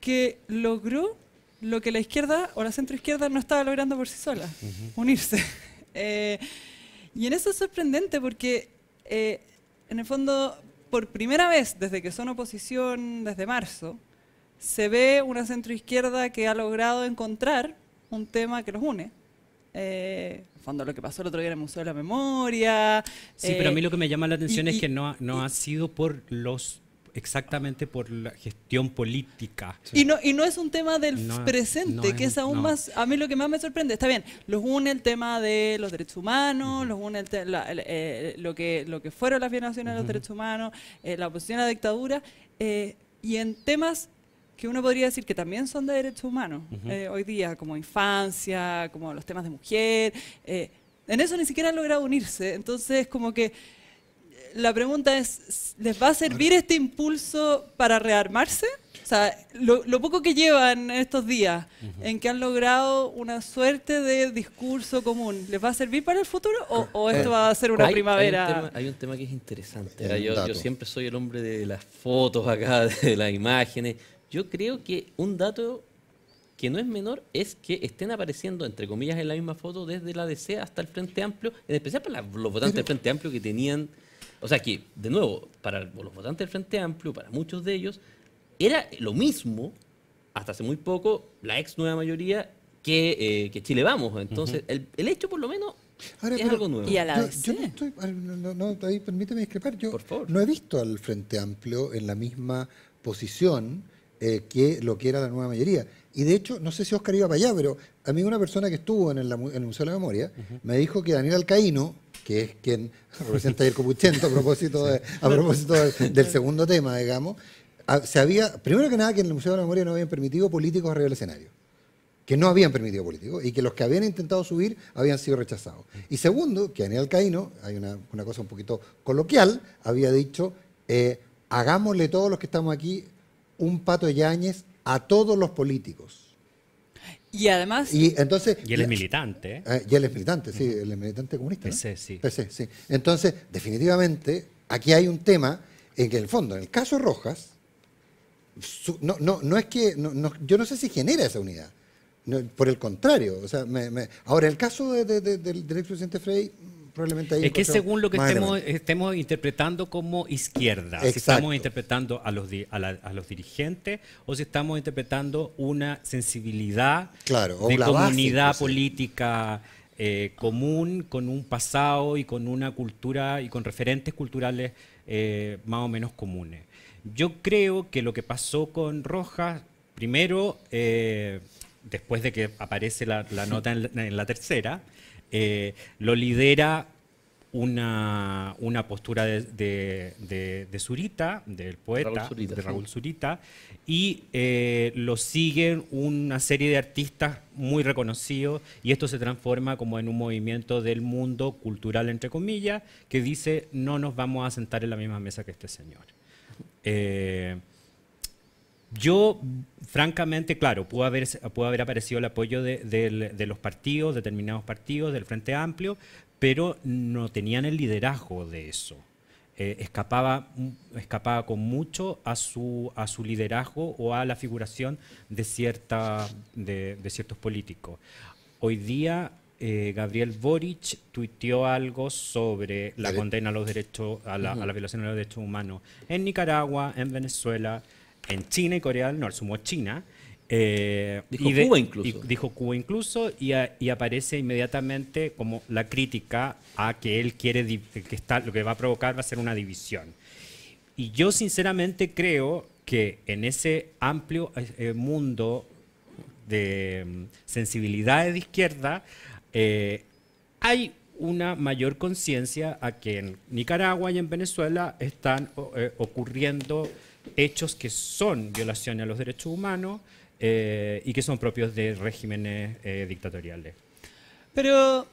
que logró lo que la izquierda o la centroizquierda no estaba logrando por sí sola, unirse. Eh, y en eso es sorprendente porque, eh, en el fondo, por primera vez desde que son oposición, desde marzo, se ve una centroizquierda que ha logrado encontrar un tema que los une. Eh, en fondo, lo que pasó el otro día en el Museo de la Memoria. Sí, pero a mí lo que me llama la atención es que no no ha sido por los exactamente por la gestión política. Y, no, y no es un tema del presente, que es, aún más, a mí lo que más me sorprende, está bien, los une el tema de los derechos humanos, los une eh, lo, que, lo que fueron las violaciones de los derechos humanos, eh, la oposición a la dictadura, eh, y en temas que uno podría decir que también son de derechos humanos hoy día, como infancia, como los temas de mujer. en eso ni siquiera han logrado unirse. Entonces, como que la pregunta es, ¿les va a servir este impulso para rearmarse? O sea, lo, poco que llevan estos días, en que han logrado una suerte de discurso común, ¿les va a servir para el futuro o, eh, esto va a ser una primavera? Hay un, tema, que es interesante. yo, yo siempre soy el hombre de las fotos acá, de las imágenes. Yo creo que un dato que no es menor es que estén apareciendo, entre comillas, en la misma foto desde la DC hasta el Frente Amplio, en especial para los votantes del Frente Amplio que tenían o sea que, de nuevo, para los votantes del Frente Amplio, para muchos de ellos, era lo mismo, hasta hace muy poco, la ex nueva mayoría, que, eh, Chile Vamos. Entonces, el, hecho por lo menos es algo nuevo. yo, no estoy, permíteme discrepar, yo no he visto al Frente Amplio en la misma posición eh, que lo que era la nueva mayoría. Y de hecho, no sé si Oscar iba para allá, pero a mí una persona que estuvo en el, Museo de la Memoria me dijo que Daniel Alcaíno, que es quien representa el Copuchento a propósito, a propósito del segundo tema, digamos, ah, se había, primero que nada, que en el Museo de la Memoria no habían permitido políticos arriba del escenario, que no habían permitido políticos y que los que habían intentado subir habían sido rechazados. Y segundo, que Daniel Caíno, hay una, cosa un poquito coloquial, había dicho, eh, hagámosle todos los que estamos aquí un pato Yáñez a todos los políticos. Y además. Y, entonces, él es militante. Ah, y él es militante, sí, él es militante comunista. sí. sí. Entonces, definitivamente, aquí hay un tema en que, en el fondo, en el caso Rojas, no, no, no es que. yo no sé si genera esa unidad. por el contrario. O sea, ahora, el caso del, del expresidente Frey es que según lo que estemos, interpretando como izquierda, si estamos interpretando a los, dirigentes o si estamos interpretando una sensibilidad de comunidad pues, política. Eh, común con un pasado y con una cultura y con referentes culturales eh, más o menos comunes. Yo creo que lo que pasó con Rojas, primero, eh, después de que aparece la, nota en la tercera, eh, lo lidera una, postura de, de, Zurita, del poeta, de Raúl Zurita, y eh, lo siguen una serie de artistas muy reconocidos, y esto se transforma como en un movimiento del mundo cultural, entre comillas, que dice, no nos vamos a sentar en la misma mesa que este señor. Eh, yo, francamente, claro, pudo haber, haber aparecido el apoyo de, los partidos, determinados partidos, del Frente Amplio, pero no tenían el liderazgo de eso. Eh, escapaba, mm, escapaba con mucho a su, a su liderazgo o a la figuración de, cierta, de, ciertos políticos. Hoy día eh, Gabriel Boric tuiteó algo sobre la condena a los derechos, a la, a la violación de los derechos humanos en Nicaragua, en Venezuela, en China y Corea del Norte, sumó China. Eh, dijo y Cuba incluso. dijo Cuba incluso y, aparece inmediatamente como la crítica a que él quiere, que está, lo que va a provocar va a ser una división. Y yo sinceramente creo que en ese amplio eh, eh, mundo de mm, sensibilidades de izquierda hay una mayor conciencia a que en Nicaragua y en Venezuela están ocurriendo hechos que son violaciones a los derechos humanos eh, y que son propios de regímenes eh, dictatoriales. Pero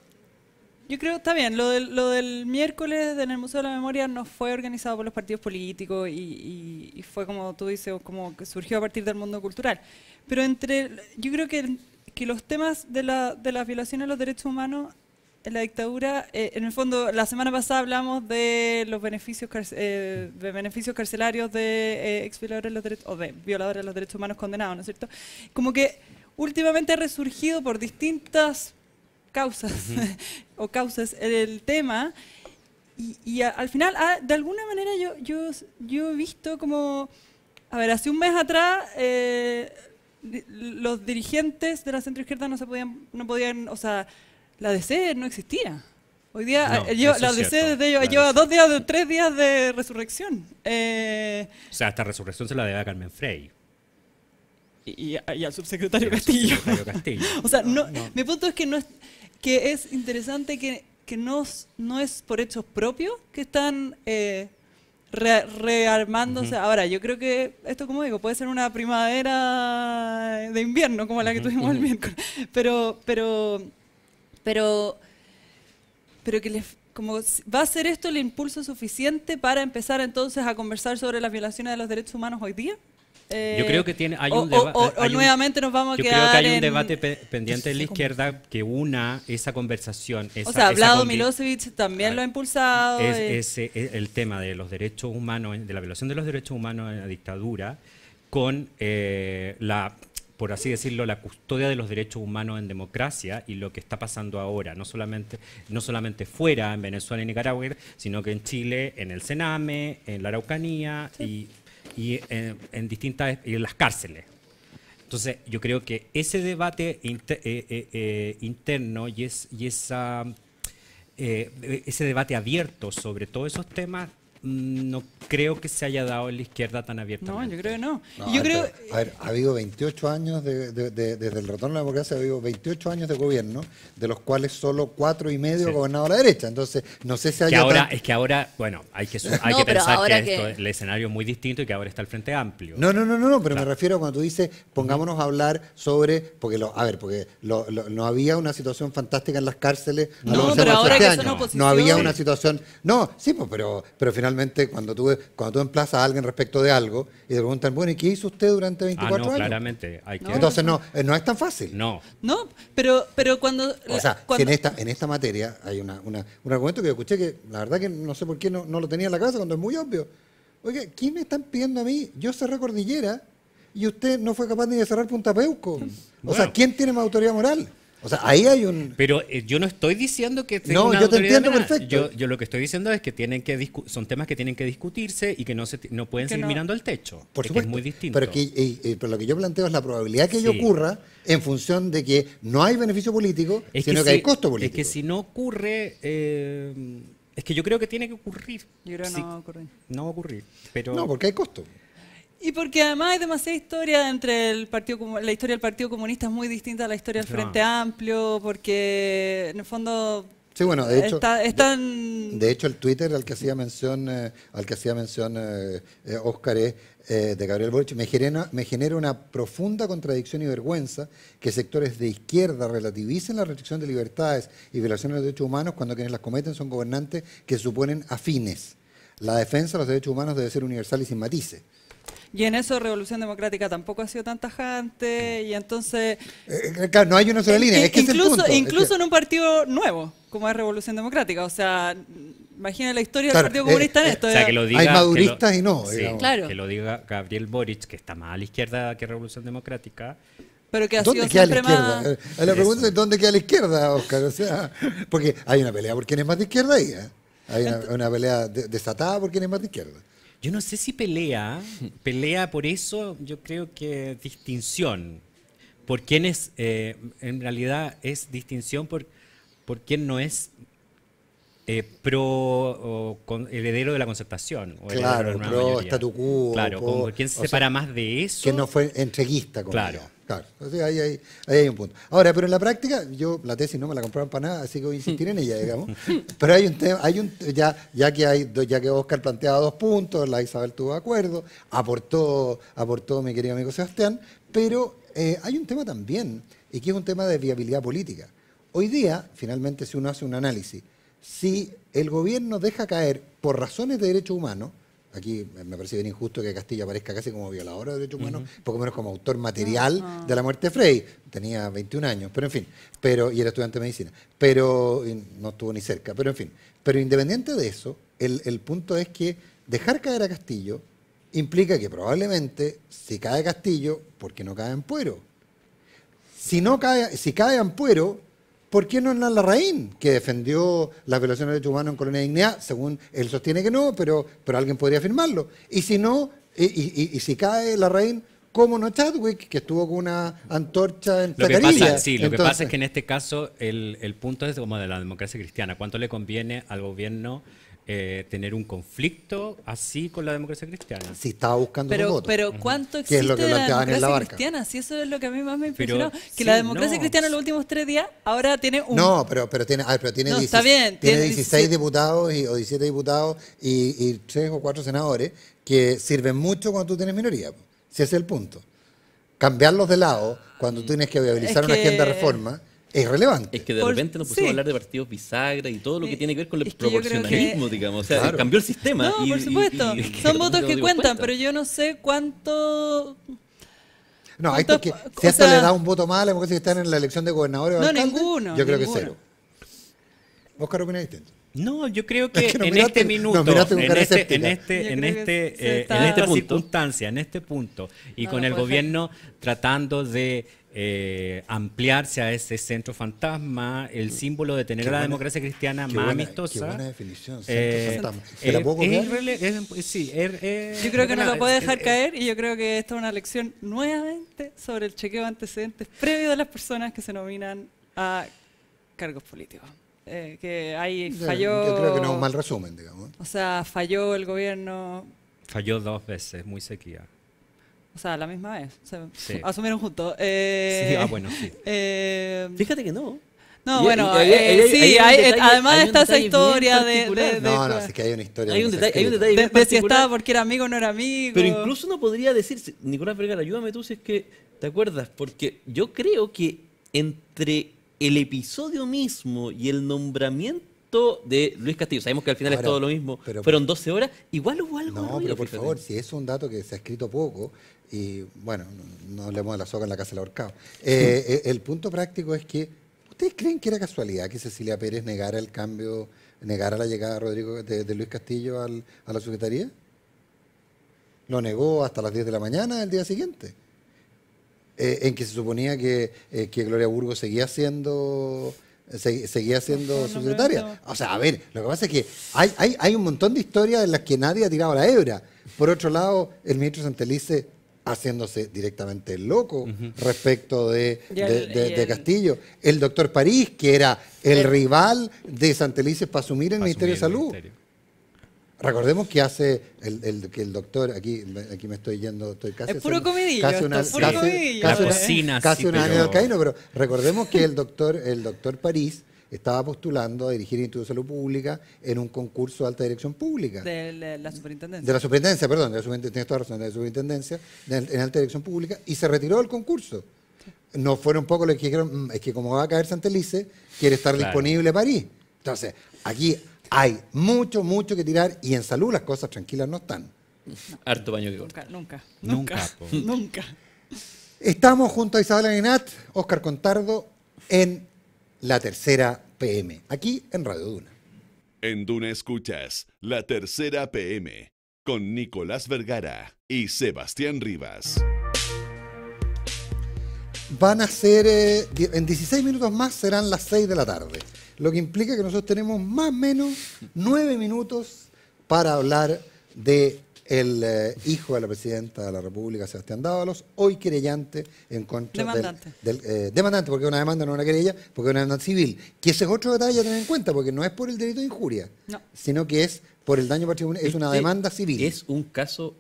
yo creo, está bien, lo del, miércoles en el Museo de la Memoria no fue organizado por los partidos políticos y, fue como tú dices, como que surgió a partir del mundo cultural. Pero entre, yo creo que, los temas de, de las violaciones a los derechos humanos en la dictadura, eh, en el fondo, la semana pasada hablamos de los beneficios, eh, de beneficios carcelarios de eh, violadores de los derechos, de violadores los derechos humanos condenados, ¿no es cierto? Como que últimamente ha resurgido por distintas causas o causas el tema y, al final, ah, de alguna manera yo, yo, yo he visto como, a ver, hace un mes atrás los dirigentes de la centroizquierda no se podían, no podían, o sea, la DC no existía. Hoy día eh, la DC lleva dos días, tres días de resurrección. Eh, o sea, esta resurrección se la debe a Carmen Frey. Y, al subsecretario Castillo. o sea, no, mi punto es que no es que es interesante que, que no, es por hechos propios que están eh, rearmándose. Ahora, yo creo que esto, como digo, puede ser una primavera de invierno como la que tuvimos el miércoles, pero, pero pero, pero que les, como va a ser esto el impulso suficiente para empezar entonces a conversar sobre las violaciones de los derechos humanos hoy día. yo creo eh, que tiene, hay un debate. O, nuevamente nos vamos que hay un en, debate pendiente de la izquierda que una esa conversación. o sea, hablado Milosevic también ah, lo ha impulsado. Eh. Es, el tema de los derechos humanos, de la violación de los derechos humanos en la dictadura, con eh, la por así decirlo, la custodia de los derechos humanos en democracia y lo que está pasando ahora, no solamente, no solamente fuera, en Venezuela y Nicaragua, sino que en Chile, en el Sename, en la Araucanía y, en, distintas en las cárceles. Entonces, yo creo que ese debate eh, eh, eh, interno y, es, y esa, ese debate abierto sobre todos esos temas no creo que se haya dado la izquierda tan abierta. No, yo creo que no. yo creo... A ver, ha habido 28 años de, desde el retorno a la democracia, ha habido 28 años de gobierno, de los cuales solo cuatro y medio ha gobernado la derecha. Entonces, no sé si hay ahora, Es que ahora, bueno, hay que, hay que pensar que, el escenario es muy distinto y que ahora está el Frente Amplio. No, no, no, no, pero me refiero cuando tú dices, pongámonos a hablar sobre... porque lo, A ver, porque no había una situación fantástica en las cárceles. No, pero ahora que son no. no había una situación... No, sí, pues, pero, pero finalmente cuando tú, cuando tú emplazas a alguien respecto de algo y te preguntan, bueno, ¿y qué hizo usted durante 24 ah, años? claramente. Entonces no, eh, no es tan fácil. No. No, pero, pero cuando... O sea, en, esta, en esta materia hay una, un argumento que escuché que la verdad que no sé por qué no, no lo tenía en la casa cuando es muy obvio. Oiga, ¿quién me están pidiendo a mí? Yo cerré Cordillera y usted no fue capaz ni de cerrar Punta Peuco. O sea, ¿quién tiene más autoridad moral? O sea, ahí hay un... Pero eh, yo no estoy diciendo que... no, yo te entiendo perfecto. Yo, lo que estoy diciendo es que, tienen que son temas que tienen que discutirse y que no, se no pueden seguir mirando al techo. Por es es muy distinto. Pero, lo que yo planteo es la probabilidad que ello ocurra en función de que no hay beneficio político, sino que, hay costo político. Es que si no ocurre... Eh, es que yo creo que tiene que ocurrir. no va a ocurrir. No ocurrir. Pero... No, porque hay costo. Y porque además hay demasiada historia entre el partido, la historia del Partido Comunista es muy distinta a la historia del Frente Amplio, porque en el fondo Sí, bueno, de hecho, están... de hecho el Twitter al que hacía mención, eh, al que hacía mención eh, Oscar eh, eh, de Gabriel Boric me genera, me genera una profunda contradicción y vergüenza que sectores de izquierda relativicen la restricción de libertades y violaciones de los derechos humanos cuando quienes las cometen son gobernantes que suponen afines. La defensa de los derechos humanos debe ser universal y sin matices. Y en eso Revolución Democrática tampoco ha sido tan tajante, y entonces... Eh, eh, claro, no hay una sola línea, es que incluso, es el punto. Incluso en un partido nuevo, como es Revolución Democrática, o sea, imagina la historia del Partido Comunista en esto. hay maduristas y no. claro. Que lo diga Gabriel Boric, que está más a la izquierda que Revolución Democrática, pero que ha ¿Dónde sido queda la izquierda? Más... Eh, la pregunta es dónde queda la izquierda, Oscar. O sea, porque hay una pelea por quién es más de izquierda ahí. ¿eh? Hay una, pelea desatada por quién es más de izquierda. Yo no sé si pelea, pelea por eso, yo creo que distinción. Por quién es, eh, en realidad es distinción por, por quién no es eh, pro o heredero de la concertación. O claro, pro statu quo. Claro, O quién se separa más de eso. Que no fue entreguista con Claro. Claro, ahí, hay un punto. Ahora, pero en la práctica, yo la tesis no me la compraron para nada, así que voy insistir en ella, digamos. Pero hay un tema, hay un, ya, ya, que hay, ya que Oscar planteaba dos puntos, la Isabel tuvo acuerdo, aportó, aportó mi querido amigo Sebastián, pero eh, hay un tema también, y que es un tema de viabilidad política. Hoy día, finalmente, si uno hace un análisis, si el gobierno deja caer por razones de derechos humanos Aquí me parece bien injusto que Castillo aparezca casi como violador de derechos humanos, poco menos como autor material ah. de la muerte de Frey. Tenía 21 años, pero en fin. Pero, y era estudiante de medicina. Pero no estuvo ni cerca, pero en fin. Pero independiente de eso, el, punto es que dejar caer a Castillo implica que probablemente si cae Castillo, ¿por qué no cae en Puero? Si no cae, si cae Ampuero, ¿Por qué no la Larraín, que defendió las violaciones de derechos humanos en Colonia de Dignidad? Según él sostiene que no, pero, pero alguien podría afirmarlo. Y si no, y, si cae Larraín, ¿cómo no Chadwick, que estuvo con una antorcha en lo que pasa, Sí, lo que pasa es que en este caso el, el punto es como de la democracia cristiana. ¿Cuánto le conviene al gobierno eh, tener un conflicto así con la democracia cristiana. Si estaba buscando pero, Pero ¿cuánto existe es que la democracia cristiana? Si eso es lo que a mí más me impresionó. que la democracia cristiana en los últimos tres días ahora tiene un... No, pero, pero tiene, ah, pero tiene, 16, diputados y, o 17 diputados y, y 3 o cuatro senadores que sirven mucho cuando tú tienes minoría. Si ese es el punto. Cambiarlos de lado cuando mm. tienes que viabilizar una agenda de reforma es irrelevante. Es que de repente nos pusimos a hablar de partidos bisagra y todo lo que tiene que ver con el proporcionalismo, digamos. O sea, cambió el sistema. No, por supuesto. Son votos que cuentan, pero yo no sé cuánto. No, hay que si hasta le da un voto mal, a la que están en la elección de gobernador no, ninguno. Yo creo que cero. Oscar, ¿opinas distinto? No, yo creo que, en este minuto, en este, en este, en este, en este, eh, esta circunstancia, en este punto, y con el gobierno tratando de eh, ampliarse a ese centro fantasma, el mm. símbolo de tener la democracia cristiana más amistosa. Qué buena definición, yo creo que no lo puede dejar caer y yo creo que esta es una lección nuevamente sobre el chequeo de antecedentes previo de las personas que se nominan a cargos políticos. Eh, que ahí eh, falló. Yo creo que no es un mal resumen, digamos. O sea, falló el gobierno. Falló dos veces, muy sequía. O sea, la misma vez. Asumieron juntos. Eh, sí, ah, bueno, sí. Eh, Fíjate que no. No, bueno, sí, además está esa historia de, No, no, es que hay una historia. Hay un detalle, hay un detalle de, si estaba porque era amigo o no era amigo. Pero incluso uno podría decir, Nicolás Vergara, ayúdame tú si es que te acuerdas, porque yo creo que entre el episodio mismo y el nombramiento de Luis Castillo, sabemos que al final es todo lo mismo, fueron 12 horas, igual hubo algo. No, pero por favor, si es un dato que se ha escrito poco, y bueno, no leemos de la soga en la casa del ahorcado. Eh, eh, el punto práctico es que, ¿ustedes creen que era casualidad que Cecilia Pérez negara el cambio, negara la llegada de, Rodrigo, de, Luis Castillo al, a la Secretaría? Lo negó hasta las 10 de la mañana el día siguiente. Eh, en que se suponía que, eh, que Gloria Burgo seguía siendo seguía pues siendo secretaria, O sea, a ver, lo que pasa es que hay, hay, un montón de historias en las que nadie ha tirado la hebra. Por otro lado, el ministro Santelice haciéndose directamente loco respecto de, Castillo. El doctor París, que era el, eh. rival de Santelices para asumir el Ministerio de Salud. Recordemos que hace el, que el doctor, aquí, aquí me estoy yendo, estoy casi... Es puro comidillo, casi una, casi, una, cocina, casi sí, pero... pero recordemos que el doctor, el doctor París estaba postulando a dirigir el Instituto de Salud Pública en un concurso de alta dirección pública. De la, superintendencia. De la superintendencia, perdón, de la superintendencia, toda razón, de la superintendencia, de, en alta dirección pública, y se retiró del concurso. No fueron un poco los que dijeron, mm, es que como va a caer Santelice, quiere estar disponible París. Entonces, aquí hay mucho, mucho que tirar y en salud las cosas tranquilas no están. Harto baño de corta. Nunca, nunca, nunca. Estamos junto a Isabel Arenat, Oscar Contardo, en la tercera PM, aquí en Radio Duna. En Duna escuchas la tercera PM con Nicolás Vergara y Sebastián Rivas. Van a ser, eh, en 16 minutos más serán las 6 de la tarde lo que implica que nosotros tenemos más o menos nueve minutos para hablar de el eh, hijo de la presidenta de la República, Sebastián Dávalos, hoy querellante en contra del... demandante, eh, porque es una demanda no es una querella, porque es una demanda civil. Que ese es otro detalle a tener en cuenta, porque no es por el delito de injuria, sino que es por el daño patrimonial, es este una demanda civil. Es un caso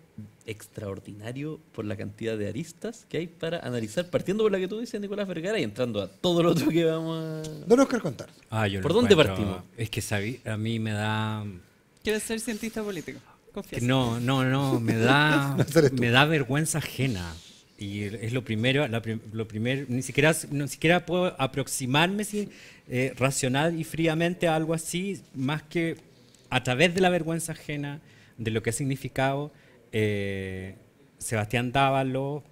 extraordinario por la cantidad de aristas que hay para analizar, partiendo por la que tú dices, Nicolás Vergara, y entrando a todo lo otro que vamos a... nos Oscar Contar. Ah, ¿Por dónde partimos? Es que a mí me da... ¿Quieres ser cientista político? No, no, no, me da, me da vergüenza ajena. Y es lo primero, lo primero ni, siquiera, ni siquiera puedo aproximarme eh, racional y fríamente a algo así, más que a través de la vergüenza ajena, de lo que ha significado eh, Sebastián Dávalo,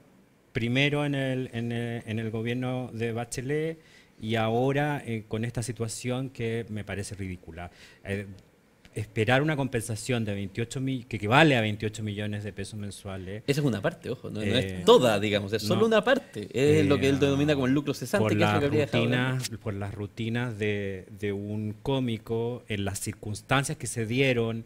primero en el, gobierno de Bachelet y ahora eh, con esta situación que me parece ridícula. Eh, esperar una compensación de 28 mil, que equivale a 28 millones de pesos mensuales. Esa es una parte, ojo, no, es toda, digamos, es solo una parte. Es lo que él denomina como el lucro cesante. Por, que las, rutinas, de un cómico, en las circunstancias que se dieron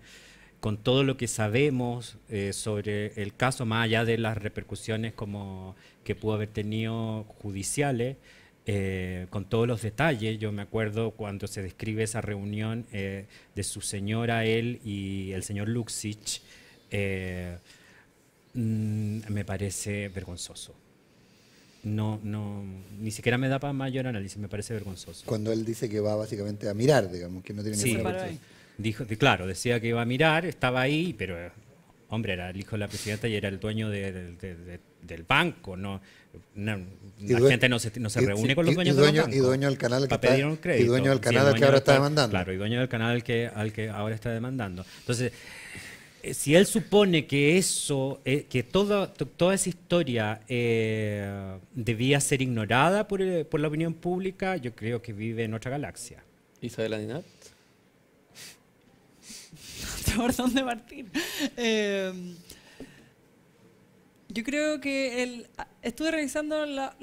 con todo lo que sabemos eh, sobre el caso, más allá de las repercusiones como que pudo haber tenido judiciales, eh, con todos los detalles. Yo me acuerdo cuando se describe esa reunión eh, de su señora, él y el señor Luxich, mm, me parece vergonzoso no, no, ni siquiera me da para mayor análisis, me parece vergonzoso. Cuando él dice que va básicamente a mirar, digamos, que no tiene sí, dijo, claro, decía que iba a mirar, estaba ahí, pero hombre, era el hijo de la presidenta y era el dueño del banco, no, la gente no se, no se reúne con los dueños del canal y dueño del canal que ahora está demandando. Claro, y dueño del canal que, al que ahora está demandando. Entonces, eh, si él supone que eso, eh, que toda, toda esa historia eh, debía ser ignorada por, la opinión pública, yo creo que vive en otra galaxia. ¿Isabel Adinat? por partir. Em, yo creo que él... estuve revisando la,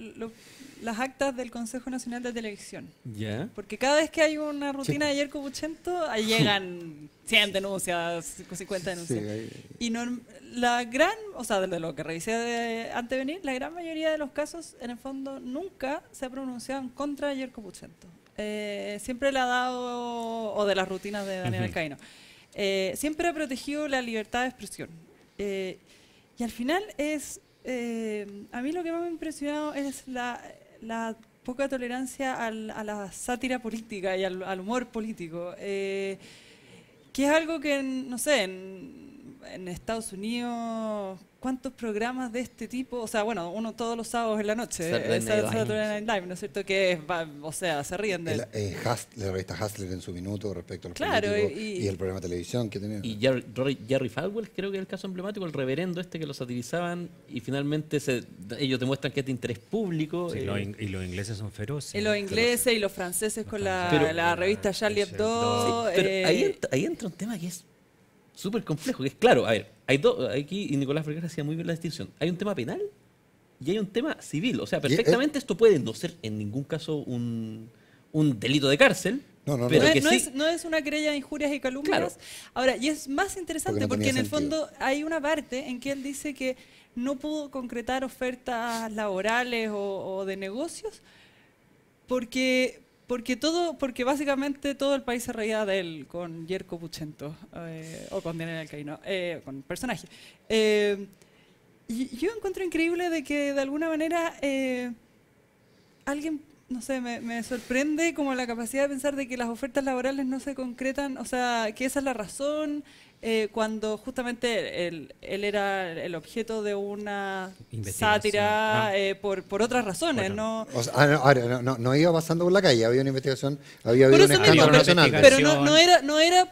las actas del Consejo Nacional de Televisión. ¿Ya? Porque cada vez que hay una rutina de Yerko Buchento, ahí llegan 100 denuncias, 50 denuncias. Y la gran, o sea, desde lo que revisé de, antes de venir, la gran mayoría de los casos, en el fondo, nunca se ha pronunciado en contra de Yerko Buchento. Eh, siempre le ha dado, o de las rutinas de Daniel uh siempre ha protegido la libertad de expresión. Eh, y al final es, a mí lo que más me ha impresionado es la la poca tolerancia a la sátira política y al, humor político, eh, que es algo que, no sé, en Estados Unidos, ¿cuántos programas de este tipo? O sea, bueno, uno todos los sábados en la noche, eh, ¿no es cierto? Que o sea, se ríen de... Eh, la revista Hustler en su minuto respecto al y, el programa de televisión Y Jerry, Falwell creo que es el caso emblemático, el reverendo este que los satirizaban y finalmente se, ellos demuestran que es interés público. Eh, y, los ingleses son feroces. Y los ingleses y los franceses con la, revista Charlie Hebdo. ahí entra un tema que es súper complejo, que es claro, a ver, hay dos, aquí y Nicolás Vergara hacía muy bien la distinción, hay un tema penal y hay un tema civil, o sea, perfectamente esto puede no ser en ningún caso un, un delito de cárcel, no, no, Pero no, es, no, es, una querella de injurias y calumnias. Ahora, y es más interesante porque, en el fondo hay una parte en que él dice que no pudo concretar ofertas laborales o de negocios porque porque todo, porque básicamente todo el país se reía de él con Yerko Puchento eh, o con Daniel Alcaíno, eh, con personaje. Eh, y yo encuentro increíble de que de alguna manera alguien, no sé, me, me, sorprende como la capacidad de pensar de que las ofertas laborales no se concretan, o sea, que esa es la razón eh, cuando justamente él, él, era el objeto de una sátira ah. eh, por, otras razones. Ah, no, no, no, iba pasando por la calle, había una investigación, había habido un escándalo nacional. Pero, no, era, no era,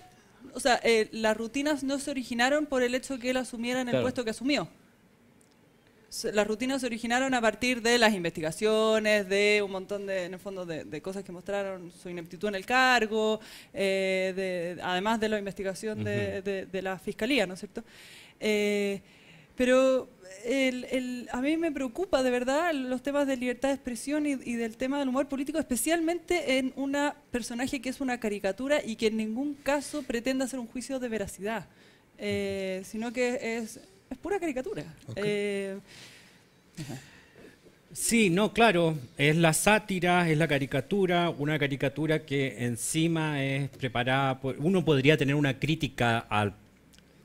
o sea, eh, las rutinas no se originaron por el hecho que él asumiera en el puesto que asumió las rutinas se originaron a partir de las investigaciones, de un montón de, fondo, de, cosas que mostraron su ineptitud en el cargo, eh, además de la investigación de, la fiscalía, ¿no es cierto? Eh, pero a mí me preocupa de verdad los temas de libertad de expresión y, del tema del humor político, especialmente en un personaje que es una caricatura y que en ningún caso pretende hacer un juicio de veracidad, eh, sino que es es pura caricatura. Eh, sí, no, claro, es la sátira, es la caricatura, una caricatura que encima es preparada por... Uno podría tener una crítica al,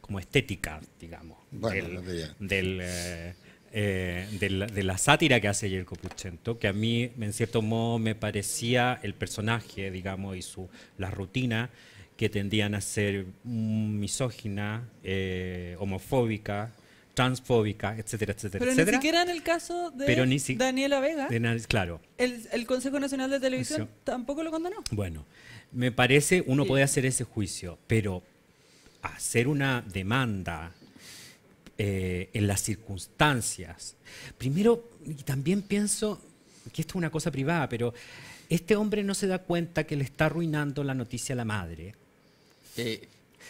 como estética, digamos, eh, eh, de, la, sátira que hace Yerko Puchento, que a mí, en cierto modo, me parecía el personaje, digamos, y su, la rutina que tendían a ser misógina, eh, homofóbica, transfóbica, etcétera, etcétera, Pero ni siquiera en el caso de Daniela Vega, claro. El, Consejo Nacional de Televisión tampoco lo condenó. Bueno, me parece, uno puede hacer ese juicio, pero hacer una demanda eh, en las circunstancias. Primero, y también pienso que esto es una cosa privada, pero este hombre no se da cuenta que le está arruinando la noticia a la madre eh,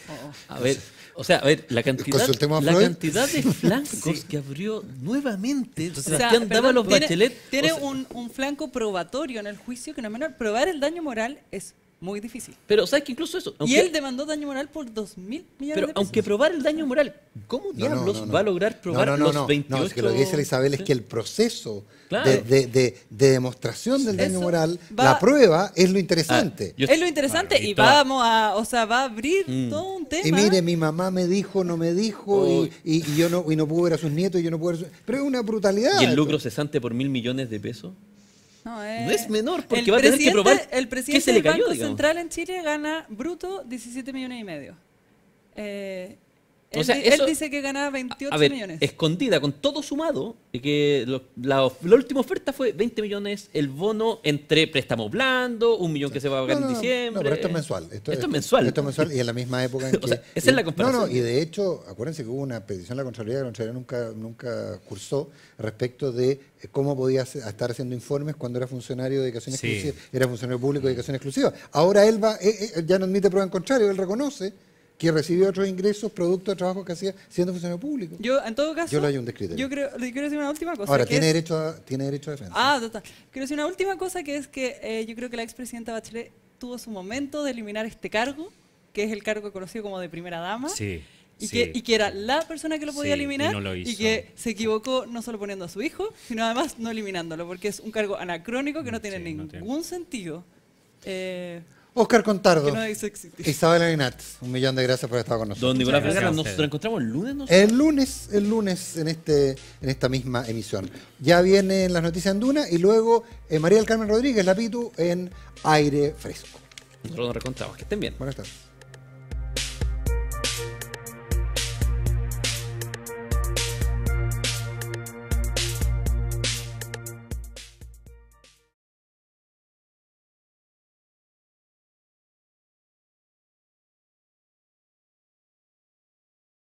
oh. a ver, o sea, a ver, la cantidad, la cantidad de flancos que abrió nuevamente o los Bachelet. Tiene, un, un, flanco probatorio en el juicio que no es menor. Probar el daño moral es muy difícil. Pero sabes que incluso eso. Y él demandó daño moral por 2.000 mil millones de pesos. aunque probar el daño moral, ¿cómo diablos va a lograr probar los 28? No, es que lo que dice Isabel es que el proceso de, demostración del daño moral, la prueba, es lo interesante. Ah, es lo interesante y, vamos a. O sea, va a abrir mm. todo un tema. Y mire, mi mamá me dijo, no me dijo, y, yo no, y no pude ver a sus nietos, y yo no pude ver a Pero es una brutalidad. ¿Y el lucro cesante por mil millones de pesos? No, eh, es menor, porque va a tener que probar El presidente qué se del le cayó, Banco Central en Chile gana bruto 17 millones y medio. Eh, él, o sea, él dice que ganaba 28 a ver, millones. Escondida, con todo sumado, y que la, última oferta fue 20 millones el bono entre préstamo blando, un millón que se va a pagar en diciembre. No, pero esto es mensual. Esto, es mensual. Esto es mensual y en la misma época en que, esa es la comparación. No, no, y de hecho, acuérdense que hubo una petición a la Contraloría que la Contraloría nunca, nunca cursó respecto de eh, cómo podía estar haciendo informes cuando era funcionario de educación exclusiva, era funcionario público de educación exclusiva. Ahora él va, eh, eh, ya no admite prueba en contrario, él reconoce que recibió otros ingresos producto de trabajo que hacía siendo funcionario público. Yo, en todo caso. Yo lo hay un descriterio. Yo creo, quiero decir una última cosa. Ahora, tiene, derecho a, tiene derecho defensa. Ah, total. Quiero decir una última cosa que es que eh, yo creo que la expresidenta Bachelet tuvo su momento de eliminar este cargo, que es el cargo conocido como de primera dama. Sí. Y, que, y, que, era la persona que lo podía eliminar y, no lo y, que se equivocó no solo poniendo a su hijo, sino además no eliminándolo, porque es un cargo anacrónico que no mm, tiene ningún sentido. Eh, Oscar Contardo. Isabel Aguinat. un millón de gracias por estar con nosotros. Don Nicolás Vergara, nos reencontramos el lunes, ¿no? El lunes, el lunes en, este, en esta misma emisión. Ya vienen las noticias en Duna y luego eh, María del Carmen Rodríguez, Lapitu en Aire Fresco. Nosotros nos reencontramos. Que estén bien. Buenas tardes.